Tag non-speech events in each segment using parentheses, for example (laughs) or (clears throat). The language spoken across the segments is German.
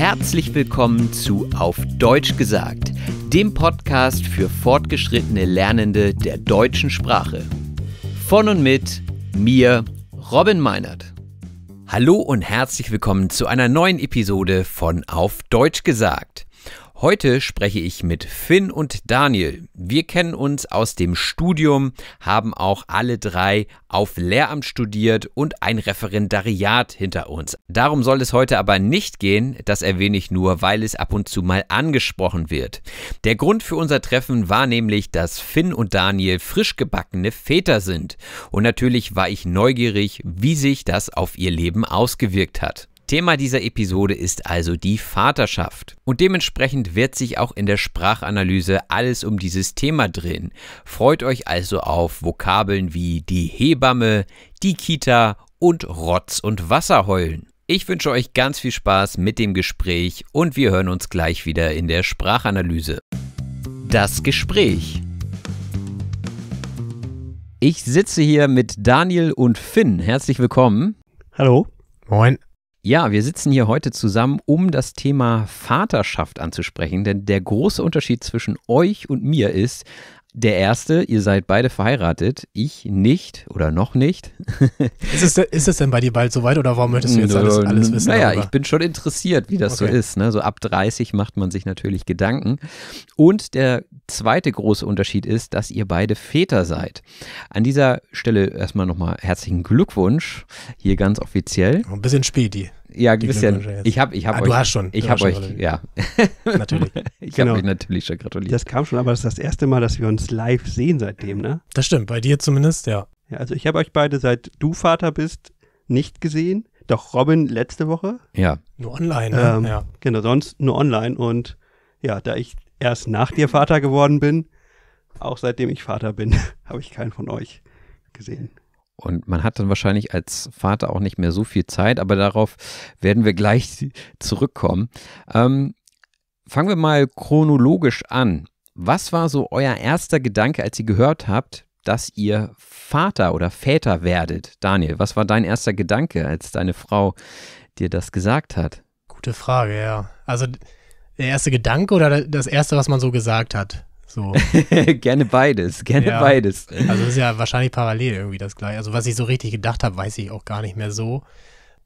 Herzlich willkommen zu Auf Deutsch gesagt, dem Podcast für fortgeschrittene Lernende der deutschen Sprache. Von und mit mir, Robin Meinert. Hallo und herzlich willkommen zu einer neuen Episode von Auf Deutsch gesagt. Heute spreche ich mit Finn und Daniel. Wir kennen uns aus dem Studium, haben auch alle drei auf Lehramt studiert und ein Referendariat hinter uns. Darum soll es heute aber nicht gehen, das erwähne ich nur, weil es ab und zu mal angesprochen wird. Der Grund für unser Treffen war nämlich, dass Finn und Daniel frisch gebackene Väter sind. Und natürlich war ich neugierig, wie sich das auf ihr Leben ausgewirkt hat. Thema dieser Episode ist also die Vaterschaft. Und dementsprechend wird sich auch in der Sprachanalyse alles um dieses Thema drehen. Freut euch also auf Vokabeln wie die Hebamme, die Kita und Rotz und Wasser heulen. Ich wünsche euch ganz viel Spaß mit dem Gespräch und wir hören uns gleich wieder in der Sprachanalyse. Das Gespräch. Ich sitze hier mit Daniel und Finn. Herzlich willkommen. Hallo. Moin. Ja, wir sitzen hier heute zusammen, um das Thema Vaterschaft anzusprechen, denn der große Unterschied zwischen euch und mir ist, der erste, ihr seid beide verheiratet, ich nicht oder noch nicht. (laughs) ist, es, ist es denn bei dir bald soweit oder warum möchtest du jetzt alles, alles wissen? Naja, darüber? ich bin schon interessiert, wie das okay. so ist. Ne? So ab 30 macht man sich natürlich Gedanken. Und der zweite große Unterschied ist, dass ihr beide Väter seid. An dieser Stelle erstmal nochmal herzlichen Glückwunsch, hier ganz offiziell. Ein bisschen spät, die. Ja, Christian, ich habe ich hab ah, euch. Du hast schon. Ich habe euch, ja. (laughs) Natürlich. (laughs) ich genau. habe euch natürlich schon gratuliert. Das kam schon, aber das ist das erste Mal, dass wir uns live sehen seitdem, ne? Das stimmt, bei dir zumindest, ja. ja also ich habe euch beide, seit du Vater bist, nicht gesehen. Doch Robin letzte Woche. Ja. Nur online, ne? Ähm, ja. Genau, sonst nur online. Und ja, da ich erst nach dir Vater geworden bin, auch seitdem ich Vater bin, (laughs) habe ich keinen von euch gesehen. Und man hat dann wahrscheinlich als Vater auch nicht mehr so viel Zeit, aber darauf werden wir gleich zurückkommen. Ähm, fangen wir mal chronologisch an. Was war so euer erster Gedanke, als ihr gehört habt, dass ihr Vater oder Väter werdet? Daniel, was war dein erster Gedanke, als deine Frau dir das gesagt hat? Gute Frage, ja. Also der erste Gedanke oder das erste, was man so gesagt hat? So. (laughs) gerne beides, gerne ja. beides. Also ist ja wahrscheinlich parallel irgendwie das gleiche. Also was ich so richtig gedacht habe, weiß ich auch gar nicht mehr so.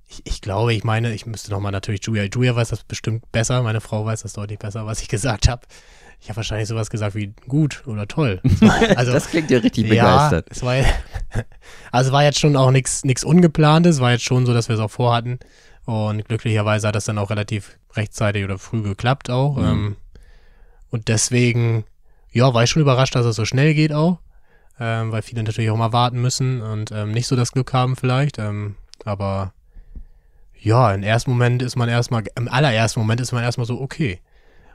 Ich, ich glaube, ich meine, ich müsste nochmal natürlich Julia. Julia weiß das bestimmt besser, meine Frau weiß das deutlich besser, was ich (laughs) gesagt habe. Ich habe wahrscheinlich sowas gesagt wie gut oder toll. (laughs) Also, das klingt ja richtig begeistert. Ja, es war, also war jetzt schon auch nichts Ungeplantes, war jetzt schon so, dass wir es auch vorhatten. Und glücklicherweise hat das dann auch relativ rechtzeitig oder früh geklappt auch. Mhm. Ähm. Und deswegen ja, war ich schon überrascht, dass das so schnell geht auch, ähm, weil viele natürlich auch mal warten müssen und ähm, nicht so das Glück haben vielleicht. Ähm, aber ja, im ersten Moment ist man erstmal, im allerersten Moment ist man erstmal so, okay.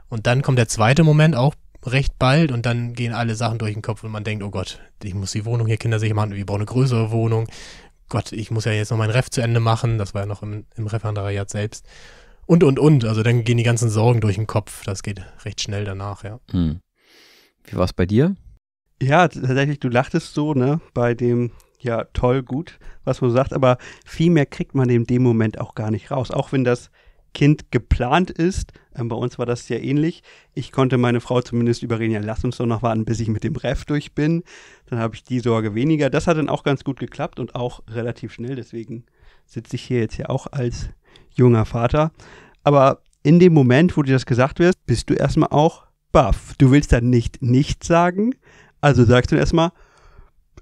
Und dann kommt der zweite Moment auch recht bald und dann gehen alle Sachen durch den Kopf und man denkt, oh Gott, ich muss die Wohnung hier kindersicher machen, ich brauche eine größere Wohnung. Gott, ich muss ja jetzt noch meinen Ref zu Ende machen, das war ja noch im, im Referendariat selbst. Und, und, und. Also dann gehen die ganzen Sorgen durch den Kopf. Das geht recht schnell danach, ja. Hm. Wie war es bei dir? Ja, tatsächlich, du lachtest so, ne, bei dem, ja, toll, gut, was man sagt, aber viel mehr kriegt man in dem Moment auch gar nicht raus. Auch wenn das Kind geplant ist, ähm, bei uns war das ja ähnlich. Ich konnte meine Frau zumindest überreden, ja, lass uns doch noch warten, bis ich mit dem Ref durch bin. Dann habe ich die Sorge weniger. Das hat dann auch ganz gut geklappt und auch relativ schnell. Deswegen sitze ich hier jetzt ja auch als junger Vater. Aber in dem Moment, wo dir das gesagt wird, bist du erstmal auch baff. Du willst dann nicht nichts sagen, also sagst du erstmal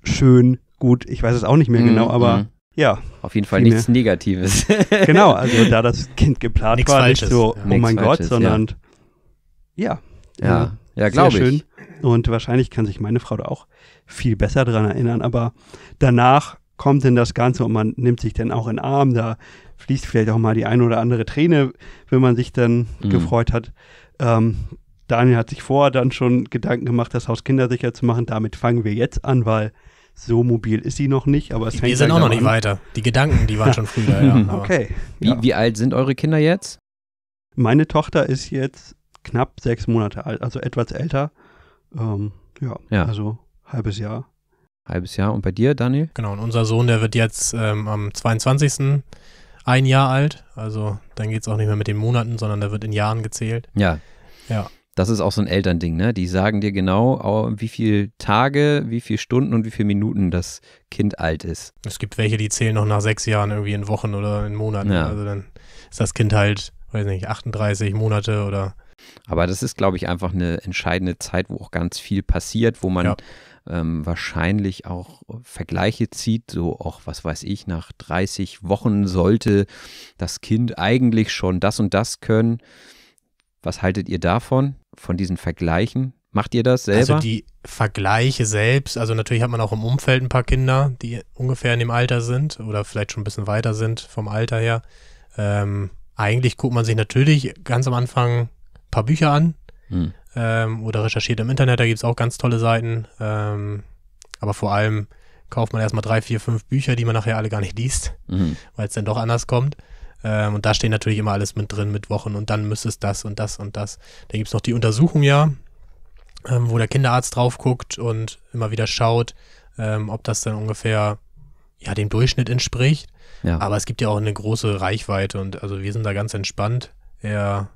schön, gut, ich weiß es auch nicht mehr mhm, genau, mm, aber mm. ja. Auf jeden Fall nichts mehr. Negatives. (laughs) genau, also da das Kind geplant Nichts war, Falsches. nicht so, ja. oh Nichts mein Falsches, Gott, sondern ja. Ja, äh, ja, ja, glaube ich. Und wahrscheinlich kann sich meine Frau da auch viel besser dran erinnern, aber danach kommt denn das Ganze und man nimmt sich dann auch in den Arm, da fließt vielleicht auch mal die ein oder andere Träne, wenn man sich dann mm. gefreut hat. Ähm, Daniel hat sich vorher dann schon Gedanken gemacht, das Haus kindersicher zu machen. Damit fangen wir jetzt an, weil so mobil ist sie noch nicht. Aber es die, fängt wir sind auch noch nicht an. weiter. Die Gedanken, die waren (laughs) schon früher. Ja, (laughs) okay. Wie, ja. wie alt sind eure Kinder jetzt? Meine Tochter ist jetzt knapp sechs Monate alt, also etwas älter. Ähm, ja, ja, also halbes Jahr. Halbes Jahr. Und bei dir, Daniel? Genau, und unser Sohn, der wird jetzt ähm, am 22. ein Jahr alt. Also dann geht es auch nicht mehr mit den Monaten, sondern der wird in Jahren gezählt. Ja. Ja das ist auch so ein Elternding, ne? Die sagen dir genau, wie viele Tage, wie viele Stunden und wie viele Minuten das Kind alt ist. Es gibt welche, die zählen noch nach sechs Jahren irgendwie in Wochen oder in Monaten. Ja. Also dann ist das Kind halt, weiß nicht, 38 Monate oder. Aber das ist, glaube ich, einfach eine entscheidende Zeit, wo auch ganz viel passiert, wo man ja. ähm, wahrscheinlich auch Vergleiche zieht, so auch, was weiß ich, nach 30 Wochen sollte das Kind eigentlich schon das und das können. Was haltet ihr davon? von diesen Vergleichen? Macht ihr das selber? Also die Vergleiche selbst, also natürlich hat man auch im Umfeld ein paar Kinder, die ungefähr in dem Alter sind oder vielleicht schon ein bisschen weiter sind vom Alter her. Ähm, eigentlich guckt man sich natürlich ganz am Anfang ein paar Bücher an hm. ähm, oder recherchiert im Internet, da gibt es auch ganz tolle Seiten. Ähm, aber vor allem kauft man erstmal drei, vier, fünf Bücher, die man nachher alle gar nicht liest, mhm. weil es dann doch anders kommt. Ähm, und da steht natürlich immer alles mit drin, mit Wochen und dann müsste es das und das und das. Dann gibt es noch die Untersuchung ja, ähm, wo der Kinderarzt drauf guckt und immer wieder schaut, ähm, ob das dann ungefähr ja, dem Durchschnitt entspricht. Ja. Aber es gibt ja auch eine große Reichweite und also wir sind da ganz entspannt. Er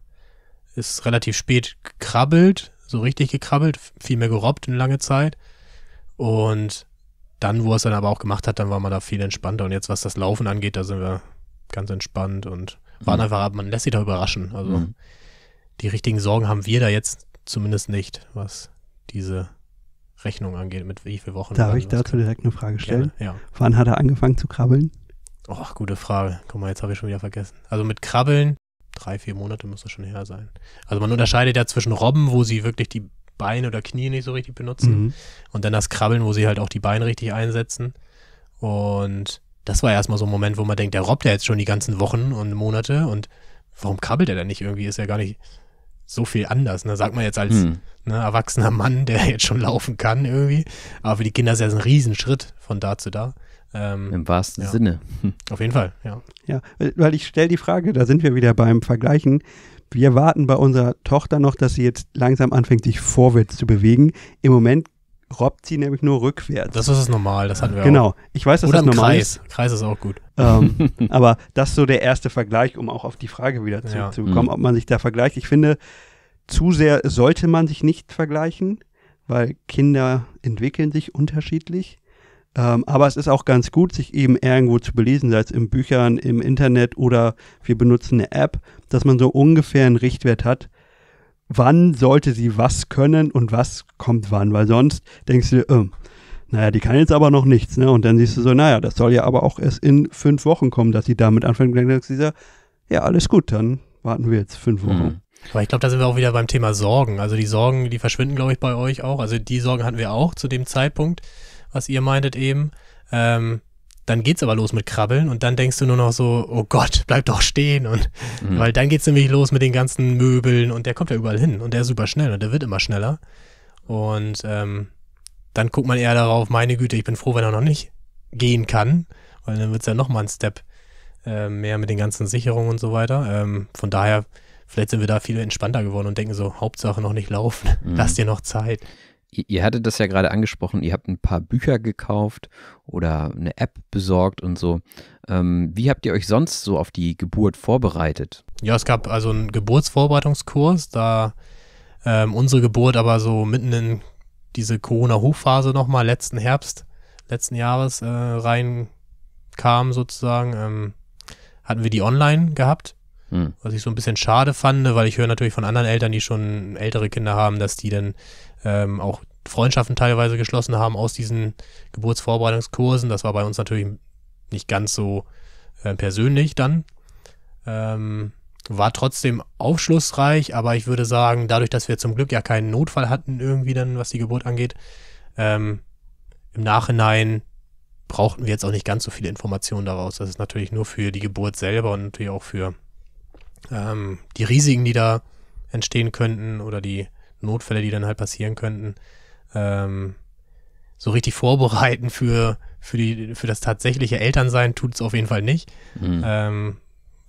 ist relativ spät gekrabbelt, so richtig gekrabbelt, viel mehr gerobbt in lange Zeit. Und dann, wo er es dann aber auch gemacht hat, dann war man da viel entspannter. Und jetzt, was das Laufen angeht, da sind wir ganz entspannt und waren mhm. einfach, man lässt sich da überraschen. Also mhm. die richtigen Sorgen haben wir da jetzt zumindest nicht, was diese Rechnung angeht, mit wie vielen Wochen. Darf ich dazu kann. direkt eine Frage stellen? Gerne, ja. Wann hat er angefangen zu krabbeln? Ach, gute Frage. Guck mal, jetzt habe ich schon wieder vergessen. Also mit Krabbeln, drei, vier Monate muss das schon her sein. Also man unterscheidet ja zwischen Robben, wo sie wirklich die Beine oder Knie nicht so richtig benutzen. Mhm. Und dann das Krabbeln, wo sie halt auch die Beine richtig einsetzen. Und das war erstmal so ein Moment, wo man denkt, der robbt ja jetzt schon die ganzen Wochen und Monate und warum krabbelt er denn nicht irgendwie? Ist ja gar nicht so viel anders, ne? sagt man jetzt als hm. ne, erwachsener Mann, der (laughs) jetzt schon laufen kann irgendwie. Aber für die Kinder ist ja ein Riesenschritt von da zu da. Ähm, Im wahrsten ja. Sinne. (laughs) Auf jeden Fall, ja. Ja, weil ich stelle die Frage, da sind wir wieder beim Vergleichen. Wir warten bei unserer Tochter noch, dass sie jetzt langsam anfängt, sich vorwärts zu bewegen. Im Moment robbt sie nämlich nur rückwärts. Das ist das normal, das hatten wir genau. auch. Genau, ich weiß, dass Oder das normal Kreis. ist. Kreis ist auch gut. Ähm, (laughs) aber das ist so der erste Vergleich, um auch auf die Frage wieder zu, ja. zu mhm. kommen, ob man sich da vergleicht. Ich finde, zu sehr sollte man sich nicht vergleichen, weil Kinder entwickeln sich unterschiedlich. Ähm, aber es ist auch ganz gut, sich eben irgendwo zu belesen, sei es in Büchern, im Internet oder wir benutzen eine App, dass man so ungefähr einen Richtwert hat, wann sollte sie was können und was kommt wann, weil sonst denkst du, äh, naja, die kann jetzt aber noch nichts, ne? Und dann siehst du so, naja, das soll ja aber auch erst in fünf Wochen kommen, dass sie damit anfängt. Dann denkst du dir, ja, alles gut, dann warten wir jetzt fünf Wochen. Mhm. Aber ich glaube, da sind wir auch wieder beim Thema Sorgen. Also die Sorgen, die verschwinden, glaube ich, bei euch auch. Also die Sorgen hatten wir auch zu dem Zeitpunkt, was ihr meintet eben. Ähm, dann geht's aber los mit Krabbeln und dann denkst du nur noch so, oh Gott, bleib doch stehen und mhm. weil dann geht's nämlich los mit den ganzen Möbeln und der kommt ja überall hin und der ist super schnell und der wird immer schneller und ähm, dann guckt man eher darauf, meine Güte, ich bin froh, wenn er noch nicht gehen kann, weil dann wird es ja nochmal ein Step äh, mehr mit den ganzen Sicherungen und so weiter. Ähm, von daher, vielleicht sind wir da viel entspannter geworden und denken so, Hauptsache noch nicht laufen, mhm. lass dir noch Zeit. Ihr, hattet das ja gerade angesprochen, ihr habt ein paar Bücher gekauft oder eine App besorgt und so. Ähm, wie habt ihr euch sonst so auf die Geburt vorbereitet? Ja, es gab also einen Geburtsvorbereitungskurs, da ähm, unsere Geburt aber so mitten in diese Corona-Hochphase nochmal letzten Herbst, letzten Jahres äh, reinkam sozusagen, ähm, hatten wir die online gehabt hm. Was ich so ein bisschen schade fand, weil ich höre natürlich von anderen Eltern, die schon ältere Kinder haben, dass die dann ähm, auch Freundschaften teilweise geschlossen haben aus diesen Geburtsvorbereitungskursen. Das war bei uns natürlich nicht ganz so äh, persönlich dann. Ähm, war trotzdem aufschlussreich, aber ich würde sagen, dadurch, dass wir zum Glück ja keinen Notfall hatten, irgendwie dann, was die Geburt angeht, ähm, im Nachhinein brauchten wir jetzt auch nicht ganz so viele Informationen daraus. Das ist natürlich nur für die Geburt selber und natürlich auch für ähm, die Risiken, die da entstehen könnten oder die Notfälle, die dann halt passieren könnten, ähm, so richtig vorbereiten für, für, die, für das tatsächliche Elternsein tut es auf jeden Fall nicht, mhm. ähm,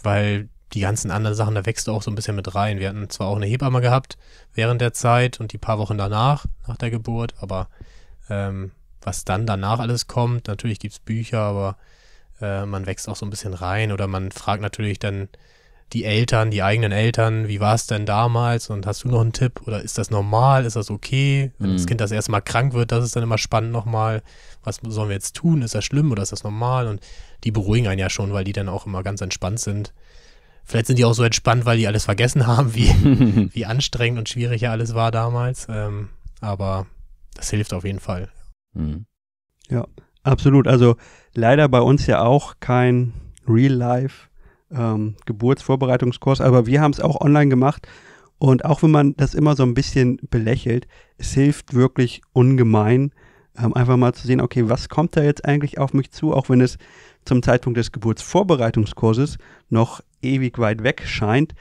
weil die ganzen anderen Sachen, da wächst du auch so ein bisschen mit rein. Wir hatten zwar auch eine Hebamme gehabt während der Zeit und die paar Wochen danach, nach der Geburt, aber ähm, was dann danach alles kommt, natürlich gibt es Bücher, aber äh, man wächst auch so ein bisschen rein oder man fragt natürlich dann die Eltern, die eigenen Eltern, wie war es denn damals und hast du noch einen Tipp oder ist das normal, ist das okay? Wenn mhm. das Kind das erste Mal krank wird, das ist dann immer spannend nochmal, was sollen wir jetzt tun, ist das schlimm oder ist das normal? Und die beruhigen einen ja schon, weil die dann auch immer ganz entspannt sind. Vielleicht sind die auch so entspannt, weil die alles vergessen (laughs) haben, wie, (laughs) wie anstrengend und schwierig ja alles war damals. Ähm, aber das hilft auf jeden Fall. Mhm. Ja, absolut. Also leider bei uns ja auch kein Real-Life ähm, Geburtsvorbereitungskurs, aber wir haben es auch online gemacht. Und auch wenn man das immer so ein bisschen belächelt, es hilft wirklich ungemein, ähm, einfach mal zu sehen, okay, was kommt da jetzt eigentlich auf mich zu, auch wenn es zum Zeitpunkt des Geburtsvorbereitungskurses noch ewig weit weg scheint,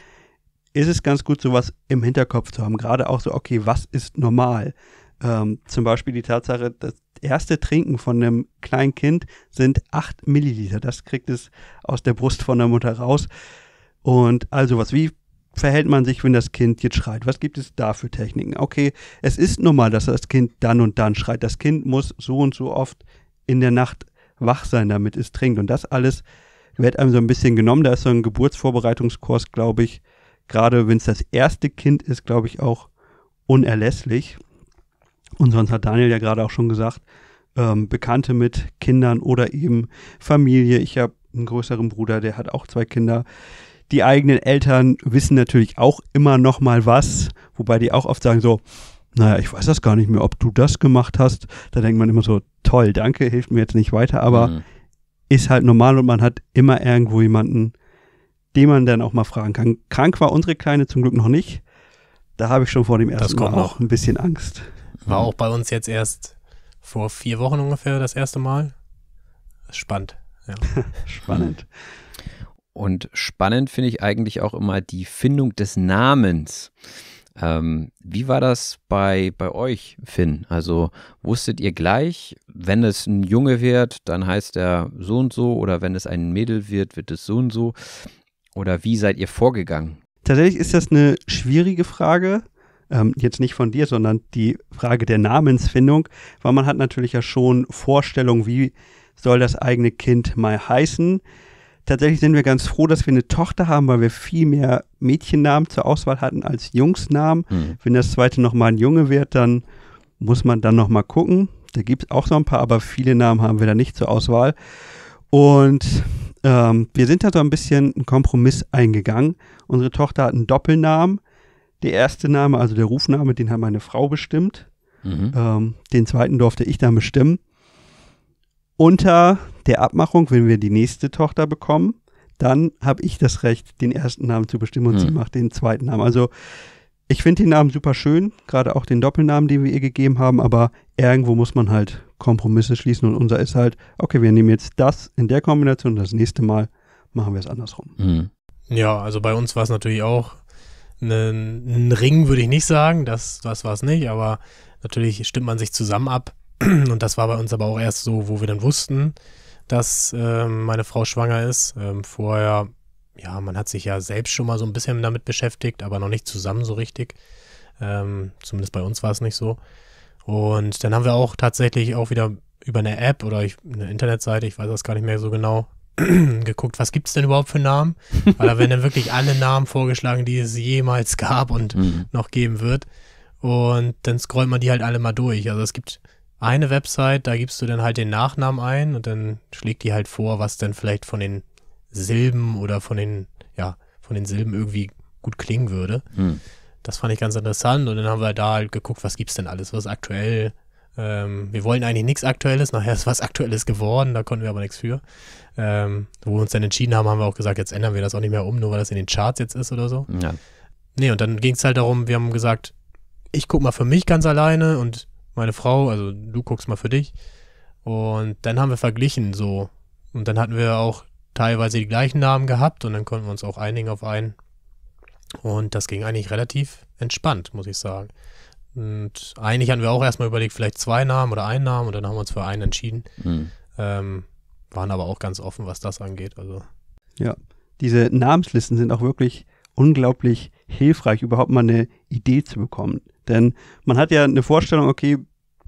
ist es ganz gut, sowas im Hinterkopf zu haben. Gerade auch so, okay, was ist normal? Ähm, zum Beispiel die Tatsache, dass erste Trinken von einem kleinen Kind sind acht Milliliter. Das kriegt es aus der Brust von der Mutter raus. Und also was, wie verhält man sich, wenn das Kind jetzt schreit? Was gibt es da für Techniken? Okay, es ist normal, dass das Kind dann und dann schreit. Das Kind muss so und so oft in der Nacht wach sein, damit es trinkt. Und das alles wird einem so ein bisschen genommen. Da ist so ein Geburtsvorbereitungskurs, glaube ich, gerade wenn es das erste Kind ist, glaube ich, auch unerlässlich. Und sonst hat Daniel ja gerade auch schon gesagt, ähm, Bekannte mit Kindern oder eben Familie. Ich habe einen größeren Bruder, der hat auch zwei Kinder. Die eigenen Eltern wissen natürlich auch immer noch mal was, wobei die auch oft sagen so, naja, ich weiß das gar nicht mehr, ob du das gemacht hast. Da denkt man immer so, toll, danke, hilft mir jetzt nicht weiter, aber mhm. ist halt normal und man hat immer irgendwo jemanden, den man dann auch mal fragen kann. Krank war unsere Kleine zum Glück noch nicht. Da habe ich schon vor dem ersten Mal auch noch. ein bisschen Angst. War mhm. auch bei uns jetzt erst vor vier Wochen ungefähr das erste Mal. Spannend. Ja. (laughs) spannend. Und spannend finde ich eigentlich auch immer die Findung des Namens. Ähm, wie war das bei, bei euch, Finn? Also wusstet ihr gleich, wenn es ein Junge wird, dann heißt er so und so, oder wenn es ein Mädel wird, wird es so und so? Oder wie seid ihr vorgegangen? Tatsächlich ist das eine schwierige Frage, ähm, jetzt nicht von dir, sondern die Frage der Namensfindung, weil man hat natürlich ja schon Vorstellungen, wie soll das eigene Kind mal heißen. Tatsächlich sind wir ganz froh, dass wir eine Tochter haben, weil wir viel mehr Mädchennamen zur Auswahl hatten als Jungsnamen. Mhm. Wenn das zweite nochmal ein Junge wird, dann muss man dann nochmal gucken. Da gibt es auch so ein paar, aber viele Namen haben wir da nicht zur Auswahl. Und ähm, wir sind da so ein bisschen einen Kompromiss eingegangen. Unsere Tochter hat einen Doppelnamen, der erste Name, also der Rufname, den hat meine Frau bestimmt. Mhm. Ähm, den zweiten durfte ich dann bestimmen. Unter der Abmachung, wenn wir die nächste Tochter bekommen, dann habe ich das Recht, den ersten Namen zu bestimmen und mhm. sie macht den zweiten Namen. Also ich finde den Namen super schön, gerade auch den Doppelnamen, den wir ihr gegeben haben, aber irgendwo muss man halt Kompromisse schließen und unser ist halt, okay, wir nehmen jetzt das in der Kombination, und das nächste Mal machen wir es andersrum. Mhm. Ja, also bei uns war es natürlich auch einen, Ring würde ich nicht sagen, das, das war es nicht, aber natürlich stimmt man sich zusammen ab. (clears throat) Und das war bei uns aber auch erst so, wo wir dann wussten, dass ähm, meine Frau schwanger ist. Ähm, vorher, ja, man hat sich ja selbst schon mal so ein bisschen damit beschäftigt, aber noch nicht zusammen so richtig. Ähm, zumindest bei uns war es nicht so. Und dann haben wir auch tatsächlich auch wieder über eine App oder ich, eine Internetseite, ich weiß das gar nicht mehr so genau, (clears throat) geguckt, was gibt es denn überhaupt für Namen? Weil da werden dann wirklich alle Namen vorgeschlagen, die es jemals gab und mhm. noch geben wird. Und dann scrollt man die halt alle mal durch. Also es gibt eine Website, da gibst du dann halt den Nachnamen ein und dann schlägt die halt vor, was denn vielleicht von den Silben oder von den, ja, von den Silben irgendwie gut klingen würde. Mhm. Das fand ich ganz interessant und dann haben wir da halt geguckt, was gibt es denn alles, was aktuell ähm, wir wollen eigentlich nichts Aktuelles, nachher ist was Aktuelles geworden, da konnten wir aber nichts für. Ähm, wo wir uns dann entschieden haben, haben wir auch gesagt, jetzt ändern wir das auch nicht mehr um, nur weil das in den Charts jetzt ist oder so. Ja. Nee, und dann ging es halt darum, wir haben gesagt, ich guck mal für mich ganz alleine und meine Frau, also du guckst mal für dich. Und dann haben wir verglichen so. Und dann hatten wir auch teilweise die gleichen Namen gehabt und dann konnten wir uns auch einigen auf einen. Und das ging eigentlich relativ entspannt, muss ich sagen. Und eigentlich hatten wir auch erstmal überlegt, vielleicht zwei Namen oder einen Namen und dann haben wir uns für einen entschieden. Mhm. Ähm, waren aber auch ganz offen, was das angeht. Also. Ja, diese Namenslisten sind auch wirklich unglaublich hilfreich, überhaupt mal eine Idee zu bekommen. Denn man hat ja eine Vorstellung, okay,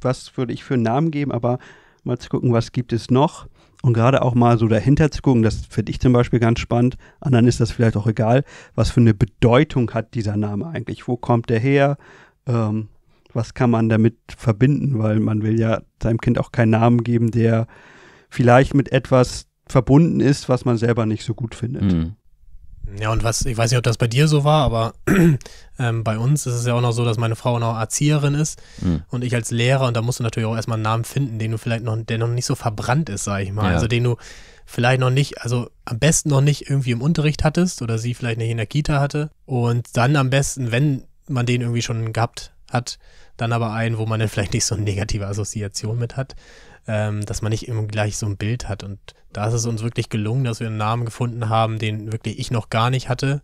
was würde ich für einen Namen geben, aber mal zu gucken, was gibt es noch. Und gerade auch mal so dahinter zu gucken, das finde ich zum Beispiel ganz spannend. Anderen ist das vielleicht auch egal, was für eine Bedeutung hat dieser Name eigentlich? Wo kommt der her? Ähm, was kann man damit verbinden, weil man will ja seinem Kind auch keinen Namen geben, der vielleicht mit etwas verbunden ist, was man selber nicht so gut findet. Mhm. Ja, und was, ich weiß nicht, ob das bei dir so war, aber (clears throat) ähm, bei uns ist es ja auch noch so, dass meine Frau noch Erzieherin ist mhm. und ich als Lehrer und da musst du natürlich auch erstmal einen Namen finden, den du vielleicht noch, der noch nicht so verbrannt ist, sag ich mal. Ja. Also den du vielleicht noch nicht, also am besten noch nicht irgendwie im Unterricht hattest oder sie vielleicht nicht in der Kita hatte. Und dann am besten, wenn man den irgendwie schon gehabt hat, hat, dann aber einen, wo man dann vielleicht nicht so eine negative Assoziation mit hat, ähm, dass man nicht immer gleich so ein Bild hat. Und da ist es uns wirklich gelungen, dass wir einen Namen gefunden haben, den wirklich ich noch gar nicht hatte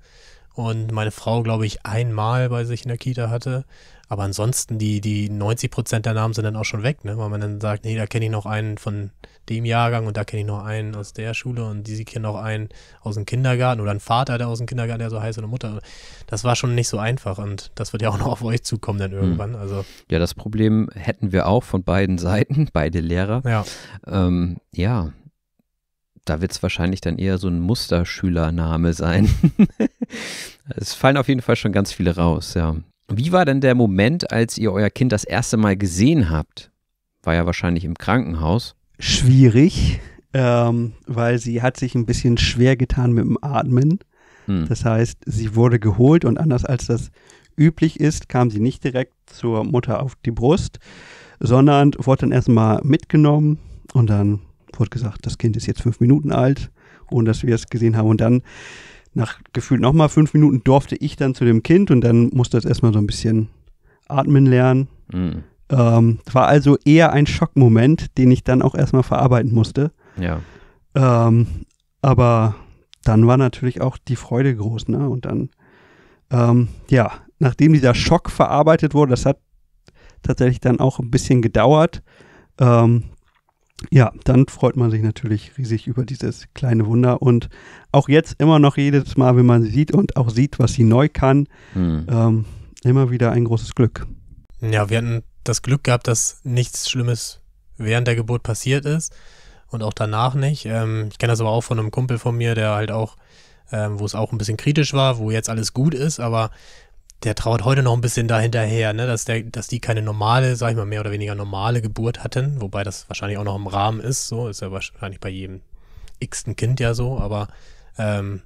und meine Frau, glaube ich, einmal bei sich in der Kita hatte. Aber ansonsten, die, die 90 Prozent der Namen sind dann auch schon weg, ne? weil man dann sagt, nee, da kenne ich noch einen von dem Jahrgang und da kenne ich noch einen aus der Schule und diese kenne auch einen aus dem Kindergarten oder einen Vater, der aus dem Kindergarten, der so heißt, oder Mutter. Das war schon nicht so einfach und das wird ja auch noch auf euch zukommen dann hm. irgendwann. Also. Ja, das Problem hätten wir auch von beiden Seiten, (laughs) beide Lehrer. Ja. Ähm, ja, da wird es wahrscheinlich dann eher so ein Musterschülername sein. (laughs) es fallen auf jeden Fall schon ganz viele raus, ja. Wie war denn der Moment, als ihr euer Kind das erste Mal gesehen habt? War ja wahrscheinlich im Krankenhaus. Schwierig, ähm, weil sie hat sich ein bisschen schwer getan mit dem Atmen. Hm. Das heißt, sie wurde geholt und anders als das üblich ist, kam sie nicht direkt zur Mutter auf die Brust, sondern wurde dann erstmal mitgenommen und dann wurde gesagt, das Kind ist jetzt fünf Minuten alt, ohne dass wir es gesehen haben. Und dann nach gefühlt nochmal fünf Minuten durfte ich dann zu dem Kind und dann musste es erstmal so ein bisschen atmen lernen. Mhm. Ähm, war also eher ein Schockmoment, den ich dann auch erstmal verarbeiten musste. Ja. Ähm, aber dann war natürlich auch die Freude groß, ne? Und dann, ähm, ja, nachdem dieser Schock verarbeitet wurde, das hat tatsächlich dann auch ein bisschen gedauert, ähm, ja, dann freut man sich natürlich riesig über dieses kleine Wunder und auch jetzt immer noch jedes Mal, wenn man sie sieht und auch sieht, was sie neu kann, mhm. ähm, immer wieder ein großes Glück. Ja, wir hatten das Glück gehabt, dass nichts Schlimmes während der Geburt passiert ist und auch danach nicht. Ähm, ich kenne das aber auch von einem Kumpel von mir, der halt auch, ähm, wo es auch ein bisschen kritisch war, wo jetzt alles gut ist, aber der trauert heute noch ein bisschen dahinterher, ne, dass der, dass die keine normale, sag ich mal, mehr oder weniger normale Geburt hatten, wobei das wahrscheinlich auch noch im Rahmen ist, so ist ja wahrscheinlich bei jedem x-ten Kind ja so, aber ähm,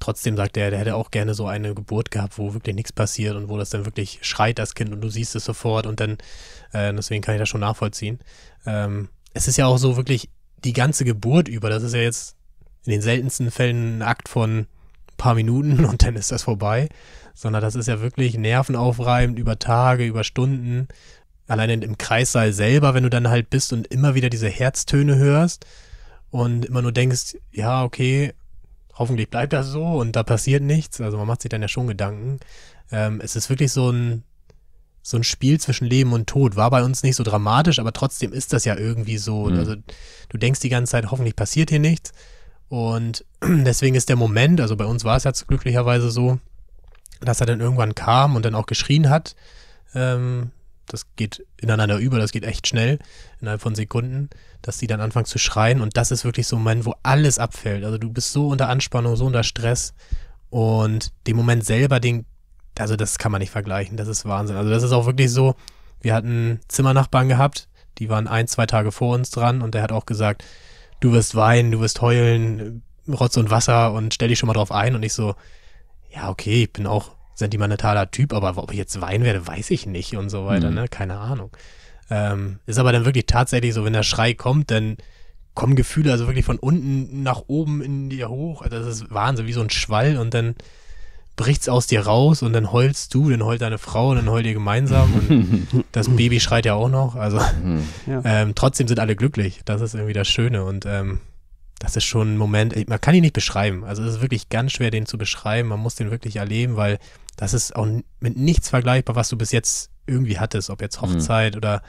trotzdem sagt er, der hätte auch gerne so eine Geburt gehabt, wo wirklich nichts passiert und wo das dann wirklich schreit, das Kind, und du siehst es sofort und dann, äh, deswegen kann ich das schon nachvollziehen. Ähm, es ist ja auch so wirklich die ganze Geburt über, das ist ja jetzt in den seltensten Fällen ein Akt von ein paar Minuten (laughs) und dann ist das vorbei, sondern das ist ja wirklich nervenaufreibend über Tage, über Stunden. Alleine im Kreissaal selber, wenn du dann halt bist und immer wieder diese Herztöne hörst und immer nur denkst, ja, okay, hoffentlich bleibt das so und da passiert nichts. Also man macht sich dann ja schon Gedanken. Ähm, es ist wirklich so ein, so ein Spiel zwischen Leben und Tod. War bei uns nicht so dramatisch, aber trotzdem ist das ja irgendwie so. Mhm. Also du denkst die ganze Zeit, hoffentlich passiert hier nichts. Und (clears throat) deswegen ist der Moment, also bei uns war es ja glücklicherweise so, dass er dann irgendwann kam und dann auch geschrien hat. Ähm, das geht ineinander über, das geht echt schnell, innerhalb von Sekunden, dass die dann anfangen zu schreien. Und das ist wirklich so ein Moment, wo alles abfällt. Also du bist so unter Anspannung, so unter Stress. Und den Moment selber, den, also das kann man nicht vergleichen. Das ist Wahnsinn. Also das ist auch wirklich so, wir hatten Zimmernachbarn gehabt, die waren ein, zwei Tage vor uns dran und der hat auch gesagt, du wirst weinen, du wirst heulen, Rotz und Wasser und stell dich schon mal drauf ein. Und ich so, ja, okay, ich bin auch sentimentaler Typ, aber ob ich jetzt weinen werde, weiß ich nicht und so weiter, mhm. ne? Keine Ahnung. Ähm, ist aber dann wirklich tatsächlich so, wenn der Schrei kommt, dann kommen Gefühle also wirklich von unten nach oben in dir hoch. Also das ist Wahnsinn, wie so ein Schwall und dann bricht's aus dir raus und dann heulst du, dann heult deine Frau, und dann heult ihr gemeinsam und (laughs) das Baby schreit ja auch noch. Also mhm. ja. ähm, trotzdem sind alle glücklich. Das ist irgendwie das Schöne und ähm, das ist schon ein Moment, man kann ihn nicht beschreiben. Also es ist wirklich ganz schwer, den zu beschreiben. Man muss den wirklich erleben, weil das ist auch mit nichts vergleichbar, was du bis jetzt irgendwie hattest, ob jetzt mhm. Hochzeit mhm. oder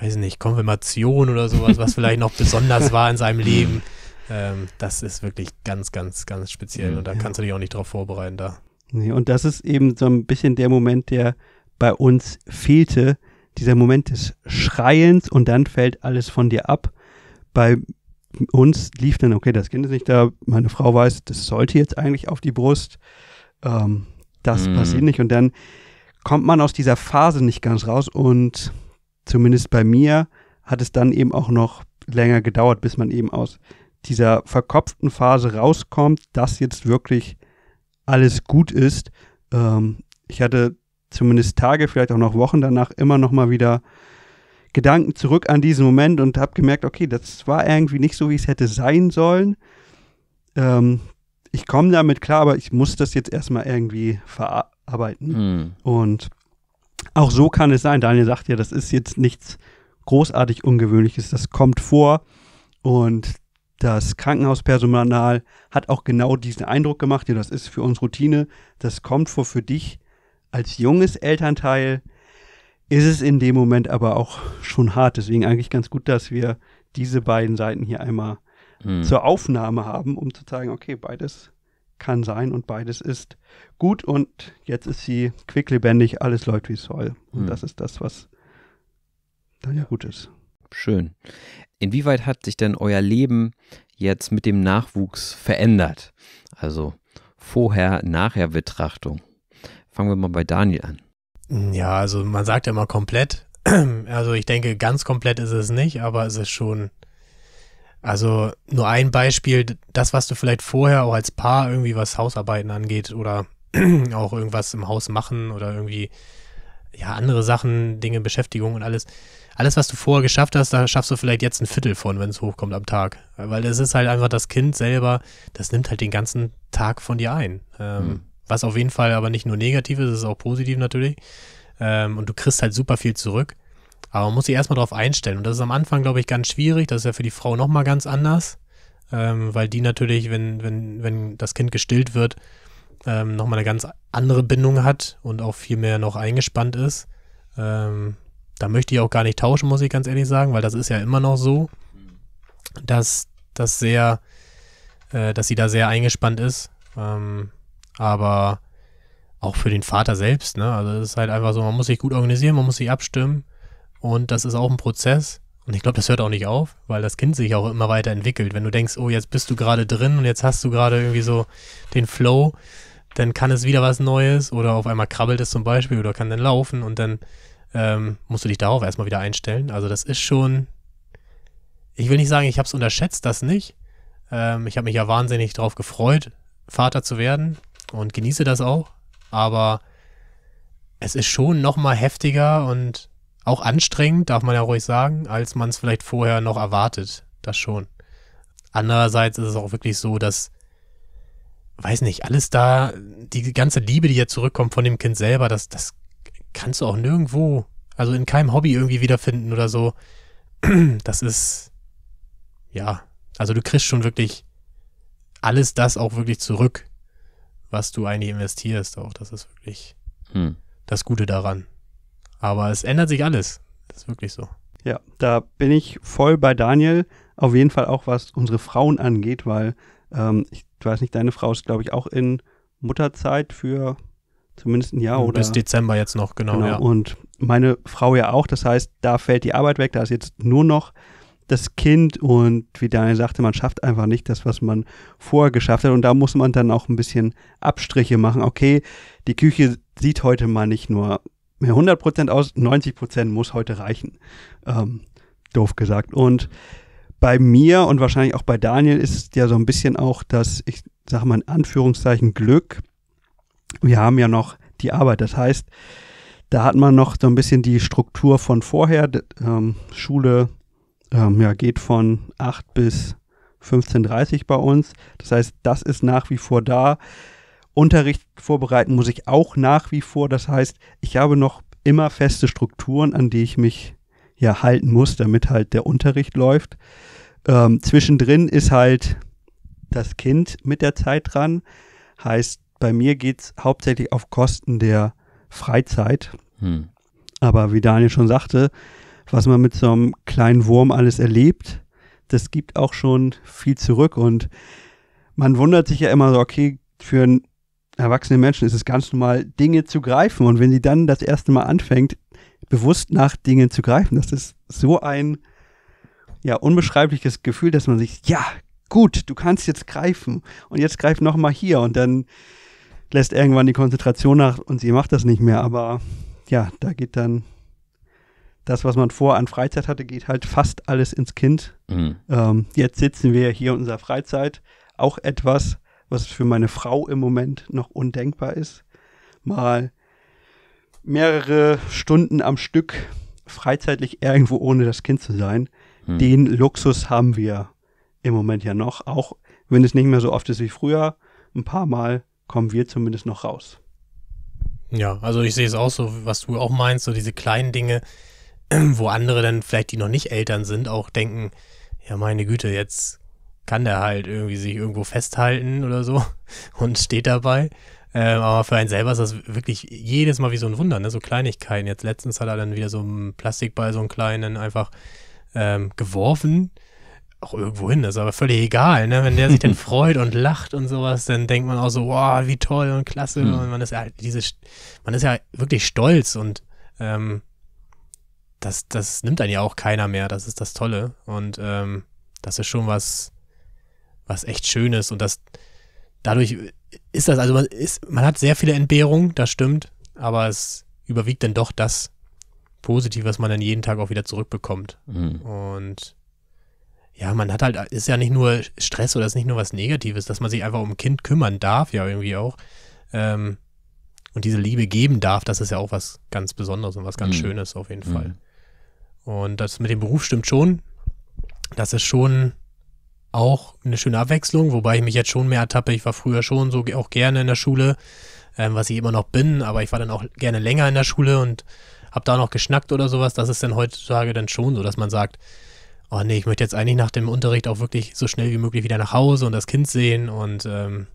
weiß nicht, Konfirmation oder sowas, was vielleicht noch besonders (laughs) war in seinem Leben. Ähm, das ist wirklich ganz, ganz, ganz speziell mhm, und da ja. kannst du dich auch nicht drauf vorbereiten da. Nee, und das ist eben so ein bisschen der Moment, der bei uns fehlte, dieser Moment des Schreiens und dann fällt alles von dir ab. Bei uns lief dann, okay, das Kind ist nicht da, meine Frau weiß, das sollte jetzt eigentlich auf die Brust. Ähm, das mhm. passiert nicht. Und dann kommt man aus dieser Phase nicht ganz raus. Und zumindest bei mir hat es dann eben auch noch länger gedauert, bis man eben aus dieser verkopften Phase rauskommt, dass jetzt wirklich alles gut ist. Ähm, ich hatte zumindest Tage, vielleicht auch noch Wochen danach immer noch mal wieder Gedanken zurück an diesen Moment und habe gemerkt, okay, das war irgendwie nicht so, wie es hätte sein sollen. Ähm, ich komme damit klar, aber ich muss das jetzt erstmal irgendwie verarbeiten. Mhm. Und auch so kann es sein. Daniel sagt ja, das ist jetzt nichts großartig Ungewöhnliches. Das kommt vor und das Krankenhauspersonal hat auch genau diesen Eindruck gemacht. Ja, das ist für uns Routine. Das kommt vor für dich als junges Elternteil. Ist es in dem Moment aber auch schon hart. Deswegen eigentlich ganz gut, dass wir diese beiden Seiten hier einmal Mhm. zur Aufnahme haben, um zu zeigen, okay, beides kann sein und beides ist gut und jetzt ist sie quicklebendig, alles läuft wie es soll. Und hm. das ist das, was dann ja gut ist. Schön. Inwieweit hat sich denn euer Leben jetzt mit dem Nachwuchs verändert? Also vorher, nachher Betrachtung. Fangen wir mal bei Daniel an. Ja, also man sagt ja immer komplett. (clears throat) Also ich denke, ganz komplett ist es nicht, aber es ist schon also nur ein Beispiel, das, was du vielleicht vorher auch als Paar irgendwie was Hausarbeiten angeht oder (clears throat) auch irgendwas im Haus machen oder irgendwie ja andere Sachen, Dinge, Beschäftigung und alles. Alles, was du vorher geschafft hast, da schaffst du vielleicht jetzt ein Viertel von, wenn es hochkommt am Tag. Weil es ist halt einfach das Kind selber, das nimmt halt den ganzen Tag von dir ein. Ähm, mhm. Was auf jeden Fall aber nicht nur negativ ist, es ist auch positiv natürlich. Ähm, und du kriegst halt super viel zurück. Aber man muss sich erstmal darauf einstellen. Und das ist am Anfang, glaube ich, ganz schwierig. Das ist ja für die Frau nochmal ganz anders, ähm, weil die natürlich, wenn, wenn, wenn das Kind gestillt wird, ähm, nochmal eine ganz andere Bindung hat und auch viel mehr noch eingespannt ist. Ähm, da möchte ich auch gar nicht tauschen, muss ich ganz ehrlich sagen, weil das ist ja immer noch so, dass das sehr, äh, dass sie da sehr eingespannt ist. Ähm, aber auch für den Vater selbst, ne? Also es ist halt einfach so, man muss sich gut organisieren, man muss sich abstimmen. Und das ist auch ein Prozess. Und ich glaube, das hört auch nicht auf, weil das Kind sich auch immer weiter entwickelt. Wenn du denkst, oh, jetzt bist du gerade drin und jetzt hast du gerade irgendwie so den Flow, dann kann es wieder was Neues oder auf einmal krabbelt es zum Beispiel oder kann dann laufen und dann ähm, musst du dich darauf erstmal wieder einstellen. Also das ist schon, ich will nicht sagen, ich habe es unterschätzt, das nicht. Ähm, ich habe mich ja wahnsinnig darauf gefreut, Vater zu werden und genieße das auch. Aber es ist schon nochmal heftiger und auch anstrengend, darf man ja ruhig sagen, als man es vielleicht vorher noch erwartet. Das schon. Andererseits ist es auch wirklich so, dass, weiß nicht, alles da, die ganze Liebe, die jetzt zurückkommt von dem Kind selber, das, das kannst du auch nirgendwo, also in keinem Hobby irgendwie wiederfinden oder so. (clears throat) Das ist, ja, also du kriegst schon wirklich alles das auch wirklich zurück, was du eigentlich investierst. Auch das ist wirklich hm. das Gute daran. Aber es ändert sich alles. Das ist wirklich so. Ja, da bin ich voll bei Daniel. Auf jeden Fall auch, was unsere Frauen angeht, weil ähm, ich weiß nicht, deine Frau ist, glaube ich, auch in Mutterzeit für zumindest ein Jahr oder. Bis Dezember jetzt noch, genau. genau. Ja. Und meine Frau ja auch. Das heißt, da fällt die Arbeit weg. Da ist jetzt nur noch das Kind und wie Daniel sagte, man schafft einfach nicht das, was man vorher geschafft hat. Und da muss man dann auch ein bisschen Abstriche machen. Okay, die Küche sieht heute mal nicht nur 100% aus, 90% muss heute reichen. Ähm, doof gesagt. Und bei mir und wahrscheinlich auch bei Daniel ist es ja so ein bisschen auch dass ich sage mal in Anführungszeichen Glück, wir haben ja noch die Arbeit. Das heißt, da hat man noch so ein bisschen die Struktur von vorher. Ähm, Schule ähm, ja, geht von 8 bis 15.30 bei uns. Das heißt, das ist nach wie vor da. Unterricht vorbereiten muss ich auch nach wie vor. Das heißt, ich habe noch immer feste Strukturen, an die ich mich ja halten muss, damit halt der Unterricht läuft. Ähm, zwischendrin ist halt das Kind mit der Zeit dran. Heißt, bei mir geht es hauptsächlich auf Kosten der Freizeit. Hm. Aber wie Daniel schon sagte, was man mit so einem kleinen Wurm alles erlebt, das gibt auch schon viel zurück. Und man wundert sich ja immer so, okay, für einen erwachsenen Menschen ist es ganz normal, Dinge zu greifen. Und wenn sie dann das erste Mal anfängt, bewusst nach Dingen zu greifen, das ist so ein ja, unbeschreibliches Gefühl, dass man sich, ja, gut, du kannst jetzt greifen und jetzt greif nochmal hier und dann lässt irgendwann die Konzentration nach und sie macht das nicht mehr. Aber ja, da geht dann das, was man vorher an Freizeit hatte, geht halt fast alles ins Kind. Mhm. Ähm, jetzt sitzen wir hier in unserer Freizeit. Auch etwas, was für meine Frau im Moment noch undenkbar ist, mal mehrere Stunden am Stück freizeitlich irgendwo ohne das Kind zu sein. Hm. Den Luxus haben wir im Moment ja noch, auch wenn es nicht mehr so oft ist wie früher. Ein paar Mal kommen wir zumindest noch raus. Ja, also ich sehe es auch so, was du auch meinst, so diese kleinen Dinge, (clears throat) wo andere dann vielleicht, die noch nicht Eltern sind, auch denken, ja meine Güte, jetzt kann der halt irgendwie sich irgendwo festhalten oder so (laughs) und steht dabei. Ähm, aber für einen selber ist das wirklich jedes Mal wie so ein Wunder, ne? so Kleinigkeiten. Jetzt letztens hat er dann wieder so einen Plastikball, so einen kleinen, einfach ähm, geworfen. Auch irgendwo hin, das ist aber völlig egal. Ne? Wenn der sich dann (laughs) freut und lacht und sowas, dann denkt man auch so, wow, wie toll und klasse. Mhm. Und man ist ja halt diese, man ist ja wirklich stolz und ähm, das, das nimmt dann ja auch keiner mehr. Das ist das Tolle. Und ähm, das ist schon was, was echt schön ist und das dadurch ist das, also man, ist, man hat sehr viele Entbehrungen, das stimmt, aber es überwiegt dann doch das Positive, was man dann jeden Tag auch wieder zurückbekommt. Mhm. Und ja, man hat halt, ist ja nicht nur Stress oder ist nicht nur was Negatives, dass man sich einfach um ein Kind kümmern darf, ja, irgendwie auch. Ähm, und diese Liebe geben darf, das ist ja auch was ganz Besonderes und was ganz mhm. Schönes auf jeden mhm. Fall. Und das mit dem Beruf stimmt schon. Das ist schon auch eine schöne Abwechslung, wobei ich mich jetzt schon mehr ertappe. Ich war früher schon so auch gerne in der Schule, ähm, was ich immer noch bin, aber ich war dann auch gerne länger in der Schule und habe da noch geschnackt oder sowas. Das ist dann heutzutage dann schon so, dass man sagt, oh nee, ich möchte jetzt eigentlich nach dem Unterricht auch wirklich so schnell wie möglich wieder nach Hause und das Kind sehen und ähm,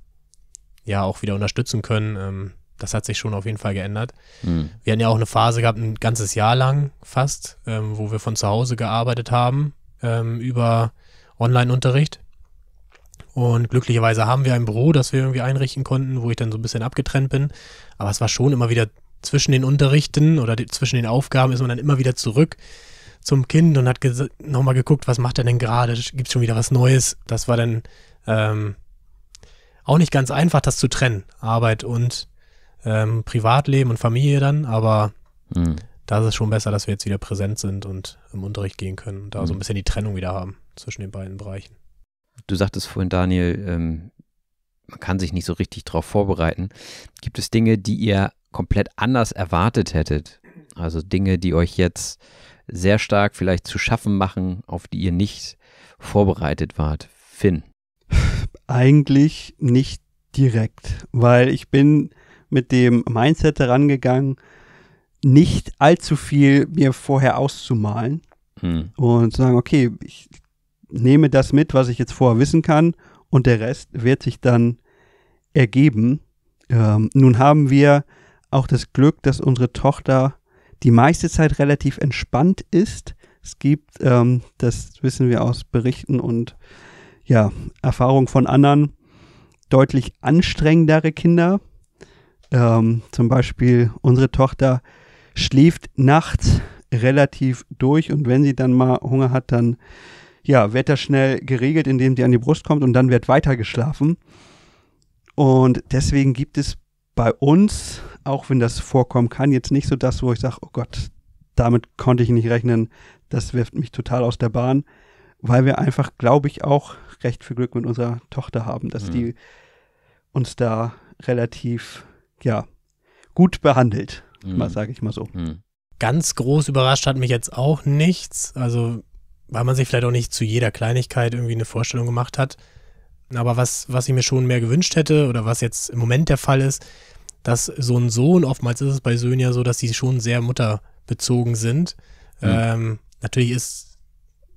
ja auch wieder unterstützen können. Ähm, das hat sich schon auf jeden Fall geändert. Mhm. Wir hatten ja auch eine Phase gehabt, ein ganzes Jahr lang fast, ähm, wo wir von zu Hause gearbeitet haben, ähm, über Online-Unterricht. Und glücklicherweise haben wir ein Büro, das wir irgendwie einrichten konnten, wo ich dann so ein bisschen abgetrennt bin. Aber es war schon immer wieder zwischen den Unterrichten oder die, zwischen den Aufgaben ist man dann immer wieder zurück zum Kind und hat nochmal geguckt, was macht er denn gerade? Gibt es schon wieder was Neues? Das war dann ähm, auch nicht ganz einfach, das zu trennen. Arbeit und ähm, Privatleben und Familie dann, aber mhm. da ist es schon besser, dass wir jetzt wieder präsent sind und im Unterricht gehen können und da mhm. so hm. ein bisschen die Trennung wieder haben zwischen den beiden Bereichen. Du sagtest vorhin, Daniel, ähm, man kann sich nicht so richtig darauf vorbereiten. Gibt es Dinge, die ihr komplett anders erwartet hättet? Also Dinge, die euch jetzt sehr stark vielleicht zu schaffen machen, auf die ihr nicht vorbereitet wart. Finn. Eigentlich nicht direkt, weil ich bin mit dem Mindset herangegangen, nicht allzu viel mir vorher auszumalen hm. und sagen, okay, ich nehme das mit, was ich jetzt vorher wissen kann und der Rest wird sich dann ergeben. Ähm, nun haben wir auch das Glück, dass unsere Tochter die meiste Zeit relativ entspannt ist. Es gibt, ähm, das wissen wir aus Berichten und ja, Erfahrung von anderen, deutlich anstrengendere Kinder. Ähm, zum Beispiel unsere Tochter schläft nachts relativ durch und wenn sie dann mal Hunger hat, dann ja, wird das schnell geregelt, indem die an die Brust kommt und dann wird weiter geschlafen. Und deswegen gibt es bei uns, auch wenn das vorkommen kann, jetzt nicht so das, wo ich sage, oh Gott, damit konnte ich nicht rechnen, das wirft mich total aus der Bahn, weil wir einfach, glaube ich, auch recht viel Glück mit unserer Tochter haben, dass mhm. die uns da relativ, ja, gut behandelt, mhm. sage ich mal so. Mhm. Ganz groß überrascht hat mich jetzt auch nichts. Also weil man sich vielleicht auch nicht zu jeder Kleinigkeit irgendwie eine Vorstellung gemacht hat. Aber was, was ich mir schon mehr gewünscht hätte oder was jetzt im Moment der Fall ist, dass so ein Sohn, oftmals ist es bei Söhnen ja so, dass sie schon sehr mutterbezogen sind. Mhm. Ähm, natürlich ist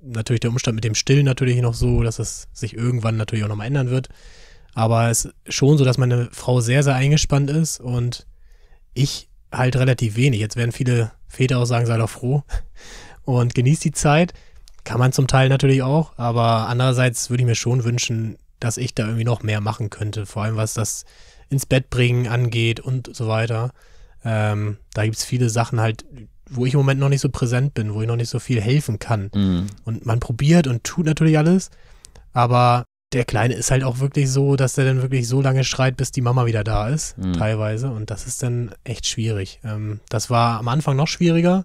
natürlich der Umstand mit dem Stillen natürlich noch so, dass es sich irgendwann natürlich auch nochmal ändern wird. Aber es ist schon so, dass meine Frau sehr, sehr eingespannt ist und ich halt relativ wenig. Jetzt werden viele Väter auch sagen, sei doch froh (laughs) und genieß die Zeit. Kann man zum Teil natürlich auch, aber andererseits würde ich mir schon wünschen, dass ich da irgendwie noch mehr machen könnte, vor allem was das ins Bett bringen angeht und so weiter. Ähm, da gibt es viele Sachen halt, wo ich im Moment noch nicht so präsent bin, wo ich noch nicht so viel helfen kann. Mhm. Und man probiert und tut natürlich alles, aber der Kleine ist halt auch wirklich so, dass der dann wirklich so lange schreit, bis die Mama wieder da ist, mhm. teilweise. Und das ist dann echt schwierig. Ähm, das war am Anfang noch schwieriger,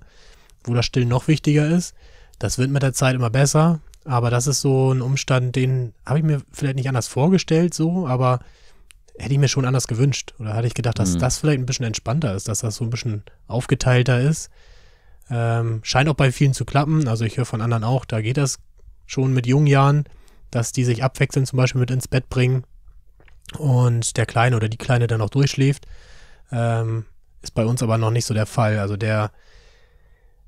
wo das Stillen noch wichtiger ist. Das wird mit der Zeit immer besser, aber das ist so ein Umstand, den habe ich mir vielleicht nicht anders vorgestellt, so, aber hätte ich mir schon anders gewünscht. Oder hatte ich gedacht, dass mhm. das vielleicht ein bisschen entspannter ist, dass das so ein bisschen aufgeteilter ist. Ähm, scheint auch bei vielen zu klappen. Also ich höre von anderen auch, da geht das schon mit jungen Jahren, dass die sich abwechselnd zum Beispiel mit ins Bett bringen und der Kleine oder die Kleine dann auch durchschläft. Ähm, ist bei uns aber noch nicht so der Fall. Also der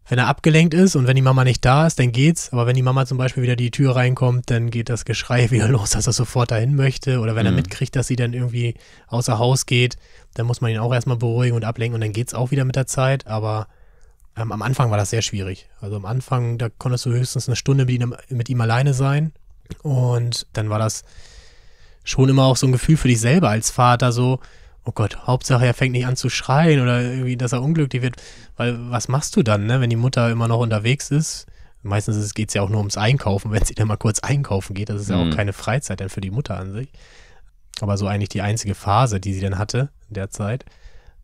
wenn er abgelenkt ist und wenn die Mama nicht da ist, dann geht's. Aber wenn die Mama zum Beispiel wieder die Tür reinkommt, dann geht das Geschrei (laughs) wieder los, dass er sofort dahin möchte. Oder wenn mhm. er mitkriegt, dass sie dann irgendwie außer Haus geht, dann muss man ihn auch erstmal beruhigen und ablenken und dann geht's auch wieder mit der Zeit. Aber ähm, am Anfang war das sehr schwierig. Also am Anfang, da konntest du höchstens eine Stunde mit ihm, mit ihm alleine sein. Und dann war das schon immer auch so ein Gefühl für dich selber als Vater, so, oh Gott, Hauptsache er fängt nicht an zu schreien oder irgendwie, dass er unglücklich wird. Weil was machst du dann, ne, wenn die Mutter immer noch unterwegs ist? Meistens geht es ja auch nur ums Einkaufen, (laughs) wenn sie dann mal kurz einkaufen geht. Das ist mhm. ja auch mhm. keine Freizeit dann für die Mutter an sich. Aber so eigentlich die einzige Phase, die sie dann hatte in der Zeit.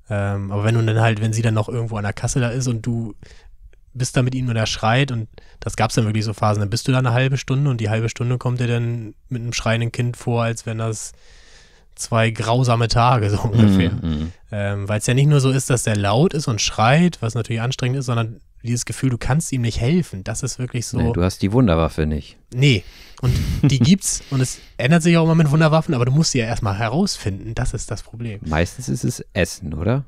Ähm, aber wenn du dann halt, wenn sie dann noch irgendwo an der Kasse da ist und du bist da mit ihm er schreit und das gab es dann wirklich so Phasen, dann bist du da eine halbe Stunde und die halbe Stunde kommt dir dann mit einem schreienden Kind vor, als wenn das zwei grausame Tage, so ungefähr. Mm, mm. ähm, Weil es ja nicht nur so ist, dass der laut ist und schreit, was natürlich anstrengend ist, sondern dieses Gefühl, du kannst ihm nicht helfen. Das ist wirklich so. Nee, du hast die Wunderwaffe nicht. Nee. Und die (laughs) gibt's und es ändert sich auch immer mit Wunderwaffen, aber du musst sie ja erstmal herausfinden. Das ist das Problem. Meistens ist es Essen, oder?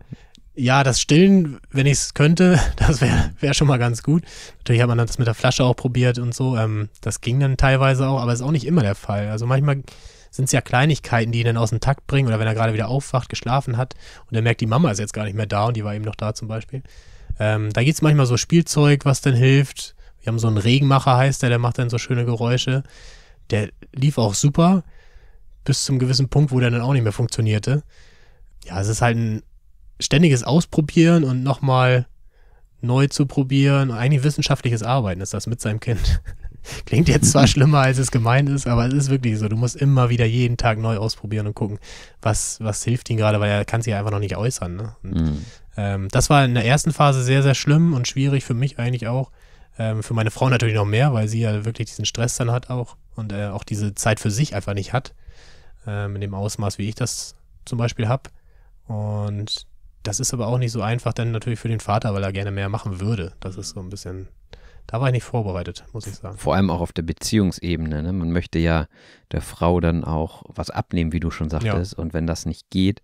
Ja, das Stillen, wenn ich es könnte, (laughs) das wäre wär schon mal ganz gut. Natürlich hat man das mit der Flasche auch probiert und so. Ähm, das ging dann teilweise auch, aber ist auch nicht immer der Fall. Also manchmal sind es ja Kleinigkeiten, die ihn dann aus dem Takt bringen oder wenn er gerade wieder aufwacht, geschlafen hat und er merkt, die Mama ist jetzt gar nicht mehr da und die war eben noch da zum Beispiel. Ähm, da gibt es manchmal so Spielzeug, was dann hilft. Wir haben so einen Regenmacher, heißt der, der macht dann so schöne Geräusche. Der lief auch super, bis zum gewissen Punkt, wo der dann auch nicht mehr funktionierte. Ja, es ist halt ein ständiges Ausprobieren und nochmal neu zu probieren. Eigentlich wissenschaftliches Arbeiten ist das mit seinem Kind. Klingt jetzt zwar (laughs) schlimmer, als es gemeint ist, aber es ist wirklich so. Du musst immer wieder jeden Tag neu ausprobieren und gucken, was, was hilft ihm gerade, weil er kann sich einfach noch nicht äußern. Ne? Und, mhm. ähm, das war in der ersten Phase sehr, sehr schlimm und schwierig für mich eigentlich auch. Ähm, für meine Frau natürlich noch mehr, weil sie ja wirklich diesen Stress dann hat auch und äh, auch diese Zeit für sich einfach nicht hat. Ähm, in dem Ausmaß, wie ich das zum Beispiel habe. Und das ist aber auch nicht so einfach, dann natürlich für den Vater, weil er gerne mehr machen würde. Das ist so ein bisschen da war ich nicht vorbereitet, muss ich sagen. Vor allem auch auf der Beziehungsebene. Ne? Man möchte ja der Frau dann auch was abnehmen, wie du schon sagtest. Ja. Und wenn das nicht geht,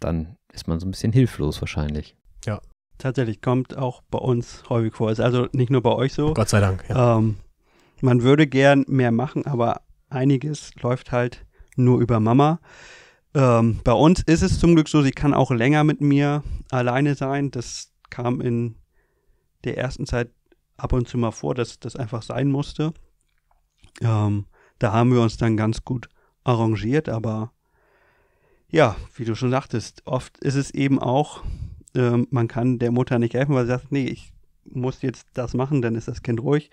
dann ist man so ein bisschen hilflos wahrscheinlich. Ja. Tatsächlich kommt auch bei uns häufig vor. Ist also nicht nur bei euch so. Gott sei Dank. Ja. Ähm, man würde gern mehr machen, aber einiges läuft halt nur über Mama. Ähm, bei uns ist es zum Glück so, sie kann auch länger mit mir alleine sein. Das kam in der ersten Zeit ab und zu mal vor, dass das einfach sein musste. Ähm, da haben wir uns dann ganz gut arrangiert, aber ja, wie du schon sagtest, oft ist es eben auch, ähm, man kann der Mutter nicht helfen, weil sie sagt, nee, ich muss jetzt das machen, dann ist das Kind ruhig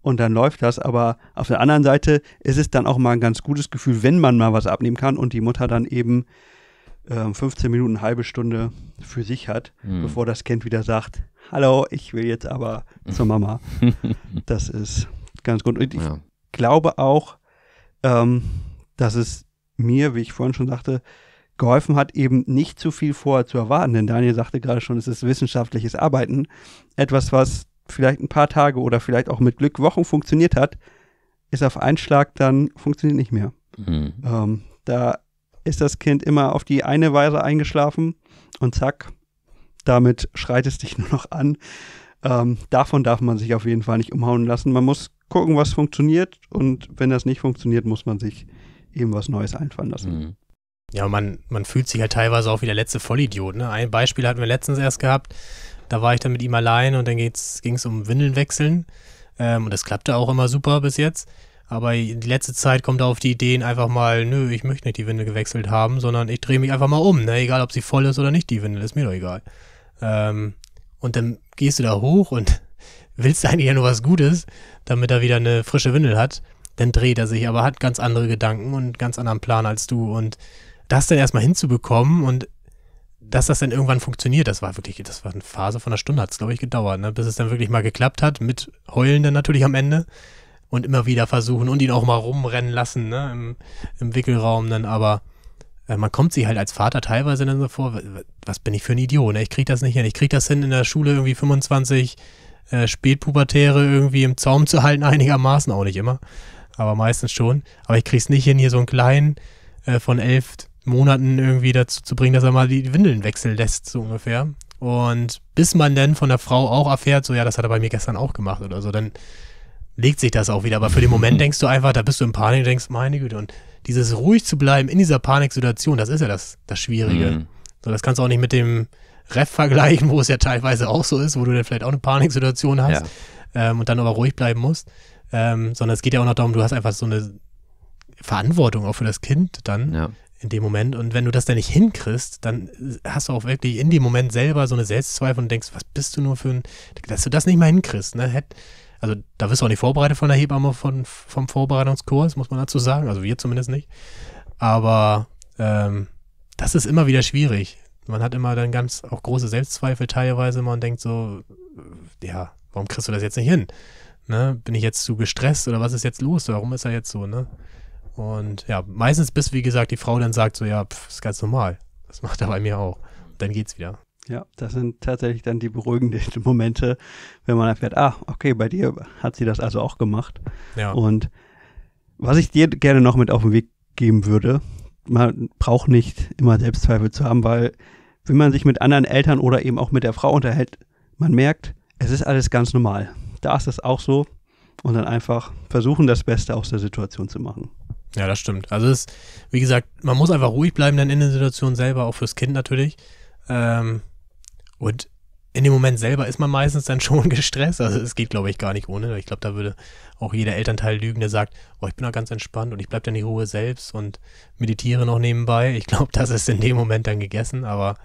und dann läuft das. Aber auf der anderen Seite ist es dann auch mal ein ganz gutes Gefühl, wenn man mal was abnehmen kann und die Mutter dann eben äh, 15 Minuten, halbe Stunde für sich hat, hm. bevor das Kind wieder sagt, hallo, ich will jetzt aber zur Mama. (laughs) das ist ganz gut. Und ich ja. glaube auch, ähm, dass es mir, wie ich vorhin schon sagte, geholfen hat, eben nicht zu viel vorher zu erwarten. Denn Daniel sagte gerade schon, es ist wissenschaftliches Arbeiten. Etwas, was vielleicht ein paar Tage oder vielleicht auch mit Glück Wochen funktioniert hat, ist auf einen Schlag dann funktioniert nicht mehr. Mhm. Ähm, da ist das Kind immer auf die eine Weise eingeschlafen und zack, damit schreitest dich (laughs) nur noch an. Ähm, davon darf man sich auf jeden Fall nicht umhauen lassen. Man muss gucken, was funktioniert. Und wenn das nicht funktioniert, muss man sich eben was Neues einfallen lassen. Mhm. Ja, man, man fühlt sich ja teilweise auch wie der letzte Vollidiot. Ne? Ein Beispiel hatten wir letztens erst gehabt. Da war ich dann mit ihm allein und dann ging es um Windeln wechseln. Ähm, und das klappte auch immer super bis jetzt. Aber die letzte Zeit kommt er auf die Ideen einfach mal, nö, ich möchte nicht die Windel gewechselt haben, sondern ich drehe mich einfach mal um. Ne? Egal, ob sie voll ist oder nicht, die Windel, ist mir doch egal. Ähm, und dann gehst du da hoch und (laughs) willst eigentlich ja nur was Gutes, damit er wieder eine frische Windel hat. Dann dreht er sich, aber hat ganz andere Gedanken und einen ganz anderen Plan als du. Und das dann erstmal hinzubekommen und dass das dann irgendwann funktioniert, das war wirklich, das war eine Phase von einer Stunde, hat es, glaube ich, gedauert, ne? bis es dann wirklich mal geklappt hat, mit Heulen dann natürlich am Ende und immer wieder versuchen und ihn auch mal rumrennen lassen, ne? Im, im Wickelraum dann, aber äh, man kommt sich halt als Vater teilweise dann so vor, was bin ich für ein Idiot, ne? ich kriege das nicht hin, ich kriege das hin, in der Schule irgendwie 25 äh, Spätpubertäre irgendwie im Zaum zu halten, (laughs) einigermaßen auch nicht immer, aber meistens schon, aber ich kriege es nicht hin, hier so einen kleinen äh, von elf Monaten irgendwie dazu zu bringen, dass er mal die Windeln wechseln lässt, so ungefähr. Und bis man dann von der Frau auch erfährt, so ja, das hat er bei mir gestern auch gemacht oder so, dann legt sich das auch wieder. Aber für den Moment (laughs) denkst du einfach, da bist du in Panik, denkst, meine Güte, und dieses ruhig zu bleiben in dieser Paniksituation, das ist ja das, das Schwierige. Mhm. So, das kannst du auch nicht mit dem Ref vergleichen, wo es ja teilweise auch so ist, wo du dann vielleicht auch eine Paniksituation hast ja. ähm, und dann aber ruhig bleiben musst. Ähm, sondern es geht ja auch noch darum, du hast einfach so eine Verantwortung auch für das Kind dann ja. in dem Moment. Und wenn du das dann nicht hinkriegst, dann hast du auch wirklich in dem Moment selber so eine Selbstzweifel und denkst, was bist du nur für ein, dass du das nicht mal hinkriegst. Ne? Hätt, also da wirst du auch nicht vorbereitet von der Hebamme von, vom Vorbereitungskurs, muss man dazu sagen. Also wir zumindest nicht. Aber ähm, das ist immer wieder schwierig. Man hat immer dann ganz auch große Selbstzweifel teilweise. Man denkt so, äh, ja, warum kriegst du das jetzt nicht hin? Ne? Bin ich jetzt zu gestresst oder was ist jetzt los? Warum ist er jetzt so, ne? Und ja, meistens bis, wie gesagt, die Frau dann sagt so, ja, pf, ist ganz normal. Das macht er bei mir auch. Und dann geht's wieder. Ja, das sind tatsächlich dann die beruhigenden (laughs) Momente, wenn man erfährt, ah, okay, bei dir hat sie das also auch gemacht. Ja. Und was ich dir gerne noch mit auf den Weg geben würde, man braucht nicht immer Selbstzweifel zu haben, weil wenn man sich mit anderen Eltern oder eben auch mit der Frau unterhält, man merkt, es ist alles ganz normal. Da ist es auch so. Und dann einfach versuchen, das Beste aus der Situation zu machen. Ja, das stimmt. Also es ist, wie gesagt, man muss einfach ruhig bleiben dann in der Situation selber, auch fürs Kind natürlich. Ähm, und in dem Moment selber ist man meistens dann (laughs) schon gestresst. Also es geht, glaube ich, gar nicht ohne. Ich glaube, da würde auch jeder Elternteil lügen, der sagt, oh, ich bin da ganz entspannt und ich bleibe dann die Ruhe selbst und meditiere noch nebenbei. Ich glaube, das ist in dem Moment dann gegessen, aber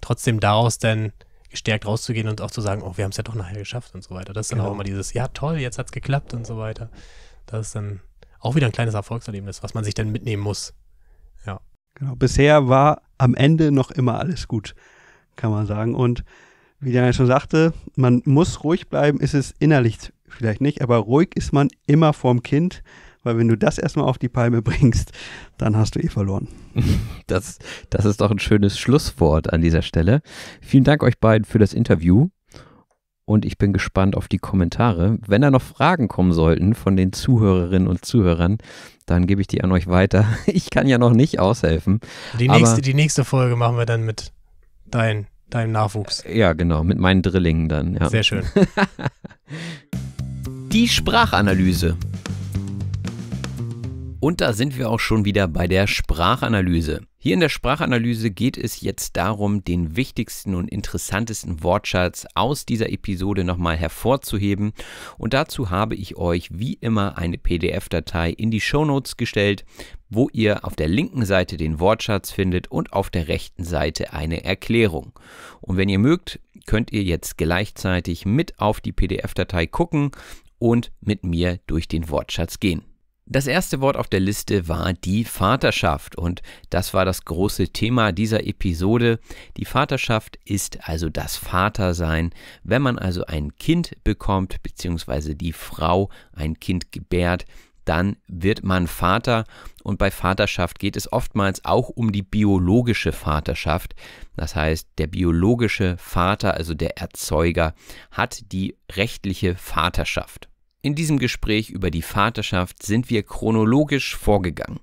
trotzdem daraus dann gestärkt rauszugehen und auch zu sagen, oh, wir haben es ja doch nachher geschafft und so weiter. Das ist dann genau. auch immer dieses, ja toll, jetzt hat es geklappt und so weiter. Das ist dann auch wieder ein kleines Erfolgserlebnis, was man sich dann mitnehmen muss. Ja. Genau, bisher war am Ende noch immer alles gut kann man sagen. Und wie Daniel schon sagte, man muss ruhig bleiben, ist es innerlich vielleicht nicht, aber ruhig ist man immer vorm Kind, weil wenn du das erstmal auf die Palme (laughs) bringst, dann hast du eh verloren. (laughs) Das, das ist doch ein schönes Schlusswort an dieser Stelle. Vielen Dank euch beiden für das Interview und ich bin gespannt auf die Kommentare. Wenn da noch Fragen kommen sollten von den Zuhörerinnen und Zuhörern, dann gebe ich die an euch weiter. (laughs) Ich kann ja noch nicht aushelfen. Die nächste, die nächste Folge machen wir dann mit dein, dein Nachwuchs. Äh, ja, genau, mit meinen Drillingen dann. Ja. Sehr schön. (laughs) Die Sprachanalyse. Und da sind wir auch schon wieder bei der Sprachanalyse. Hier in der Sprachanalyse geht es jetzt darum, den wichtigsten und interessantesten Wortschatz aus dieser Episode nochmal hervorzuheben. Und dazu habe ich euch wie immer eine PDF-Datei in die Shownotes gestellt, wo ihr auf der linken Seite den Wortschatz findet und auf der rechten Seite eine Erklärung. Und wenn ihr mögt, könnt ihr jetzt gleichzeitig mit auf die PDF-Datei gucken und mit mir durch den Wortschatz gehen. Das erste Wort auf der Liste war die Vaterschaft und das war das große Thema dieser Episode. Die Vaterschaft ist also das Vatersein. Wenn man also ein Kind bekommt, beziehungsweise die Frau ein Kind gebärt, dann wird man Vater und bei Vaterschaft geht es oftmals auch um die biologische Vaterschaft. Das heißt, der biologische Vater, also der Erzeuger, hat die rechtliche Vaterschaft. In diesem Gespräch über die Vaterschaft sind wir chronologisch vorgegangen.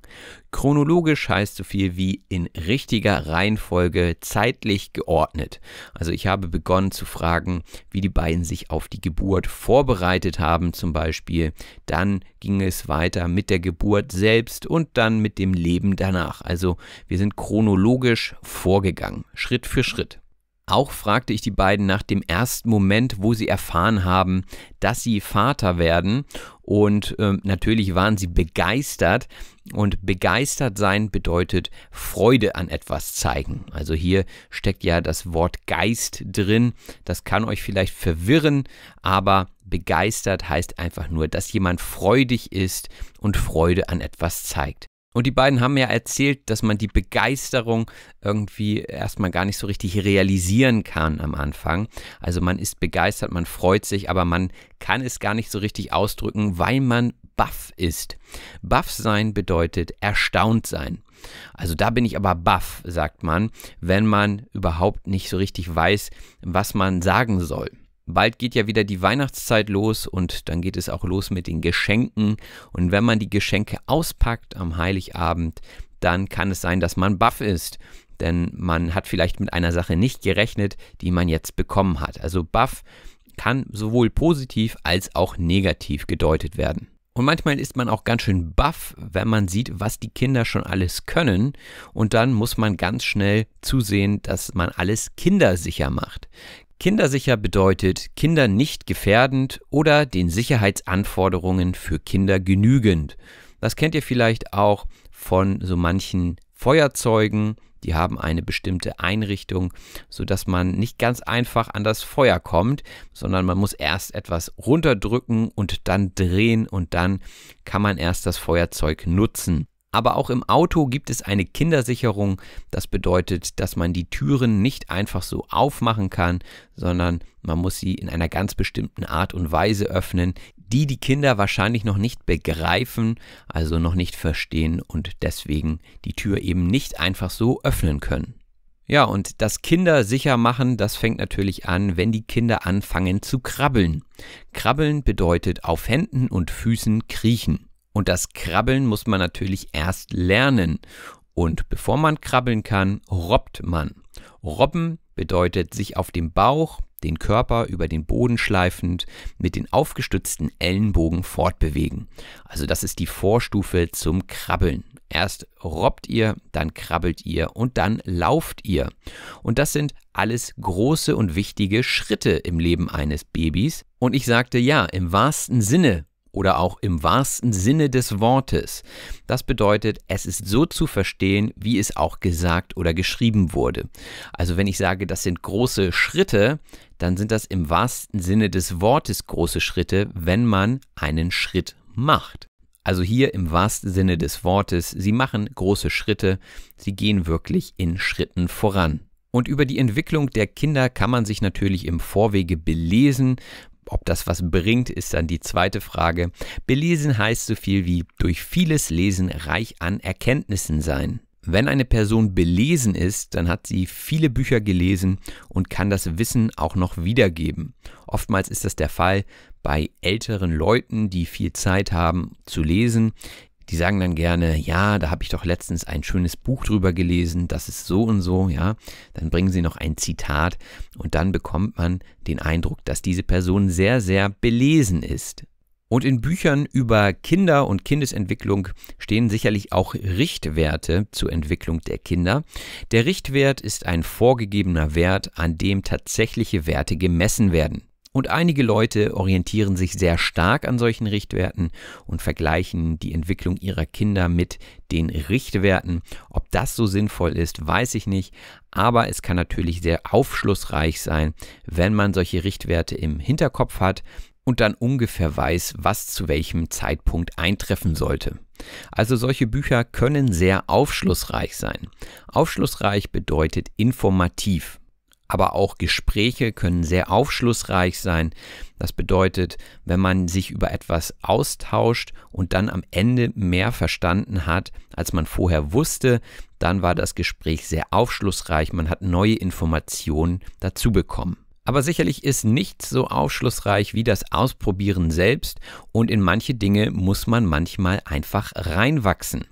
Chronologisch heißt so viel wie in richtiger Reihenfolge zeitlich geordnet. Also ich habe begonnen zu fragen, wie die beiden sich auf die Geburt vorbereitet haben zum Beispiel. Dann ging es weiter mit der Geburt selbst und dann mit dem Leben danach. Also wir sind chronologisch vorgegangen, Schritt für Schritt. Auch fragte ich die beiden nach dem ersten Moment, wo sie erfahren haben, dass sie Vater werden. Und äh, natürlich waren sie begeistert. Und begeistert sein bedeutet Freude an etwas zeigen. Also hier steckt ja das Wort Geist drin. Das kann euch vielleicht verwirren, aber begeistert heißt einfach nur, dass jemand freudig ist und Freude an etwas zeigt. Und die beiden haben ja erzählt, dass man die Begeisterung irgendwie erstmal gar nicht so richtig realisieren kann am Anfang. Also man ist begeistert, man freut sich, aber man kann es gar nicht so richtig ausdrücken, weil man baff ist. Baff sein bedeutet erstaunt sein. Also da bin ich aber baff, sagt man, wenn man überhaupt nicht so richtig weiß, was man sagen soll. Bald geht ja wieder die Weihnachtszeit los und dann geht es auch los mit den Geschenken. Und wenn man die Geschenke auspackt am Heiligabend, dann kann es sein, dass man baff ist. Denn man hat vielleicht mit einer Sache nicht gerechnet, die man jetzt bekommen hat. Also baff kann sowohl positiv als auch negativ gedeutet werden. Und manchmal ist man auch ganz schön baff, wenn man sieht, was die Kinder schon alles können. Und dann muss man ganz schnell zusehen, dass man alles kindersicher macht. Kindersicher bedeutet Kinder nicht gefährdend oder den Sicherheitsanforderungen für Kinder genügend. Das kennt ihr vielleicht auch von so manchen Feuerzeugen, die haben eine bestimmte Einrichtung, sodass man nicht ganz einfach an das Feuer kommt, sondern man muss erst etwas runterdrücken und dann drehen und dann kann man erst das Feuerzeug nutzen. Aber auch im Auto gibt es eine Kindersicherung. Das bedeutet, dass man die Türen nicht einfach so aufmachen kann, sondern man muss sie in einer ganz bestimmten Art und Weise öffnen, die die Kinder wahrscheinlich noch nicht begreifen, also noch nicht verstehen und deswegen die Tür eben nicht einfach so öffnen können. Ja, und das Kinder sicher machen, das fängt natürlich an, wenn die Kinder anfangen zu krabbeln. Krabbeln bedeutet auf Händen und Füßen kriechen. Und das Krabbeln muss man natürlich erst lernen. Und bevor man krabbeln kann, robbt man. Robben bedeutet sich auf dem Bauch, den Körper über den Boden schleifend, mit den aufgestützten Ellenbogen fortbewegen. Also das ist die Vorstufe zum Krabbeln. Erst robbt ihr, dann krabbelt ihr und dann lauft ihr. Und das sind alles große und wichtige Schritte im Leben eines Babys. Und ich sagte ja, im wahrsten Sinne oder auch im wahrsten Sinne des Wortes. Das bedeutet, es ist so zu verstehen, wie es auch gesagt oder geschrieben wurde. Also wenn ich sage, das sind große Schritte, dann sind das im wahrsten Sinne des Wortes große Schritte, wenn man einen Schritt macht. Also hier im wahrsten Sinne des Wortes, sie machen große Schritte, sie gehen wirklich in Schritten voran. Und über die Entwicklung der Kinder kann man sich natürlich im Vorwege belesen. Ob das was bringt, ist dann die zweite Frage. Belesen heißt so viel wie durch vieles Lesen reich an Erkenntnissen sein. Wenn eine Person belesen ist, dann hat sie viele Bücher gelesen und kann das Wissen auch noch wiedergeben. Oftmals ist das der Fall bei älteren Leuten, die viel Zeit haben zu lesen die sagen dann gerne, ja, da habe ich doch letztens ein schönes Buch drüber gelesen, das ist so und so, ja. Dann bringen sie noch ein Zitat und dann bekommt man den Eindruck, dass diese Person sehr, sehr belesen ist. Und in Büchern über Kinder und Kindesentwicklung stehen sicherlich auch Richtwerte zur Entwicklung der Kinder. Der Richtwert ist ein vorgegebener Wert, an dem tatsächliche Werte gemessen werden. Und einige Leute orientieren sich sehr stark an solchen Richtwerten und vergleichen die Entwicklung ihrer Kinder mit den Richtwerten. Ob das so sinnvoll ist, weiß ich nicht, aber es kann natürlich sehr aufschlussreich sein, wenn man solche Richtwerte im Hinterkopf hat und dann ungefähr weiß, was zu welchem Zeitpunkt eintreffen sollte. Also solche Bücher können sehr aufschlussreich sein. Aufschlussreich bedeutet informativ aber auch Gespräche können sehr aufschlussreich sein. Das bedeutet, wenn man sich über etwas austauscht und dann am Ende mehr verstanden hat, als man vorher wusste, dann war das Gespräch sehr aufschlussreich, man hat neue Informationen dazu bekommen. Aber sicherlich ist nichts so aufschlussreich wie das Ausprobieren selbst und in manche Dinge muss man manchmal einfach reinwachsen.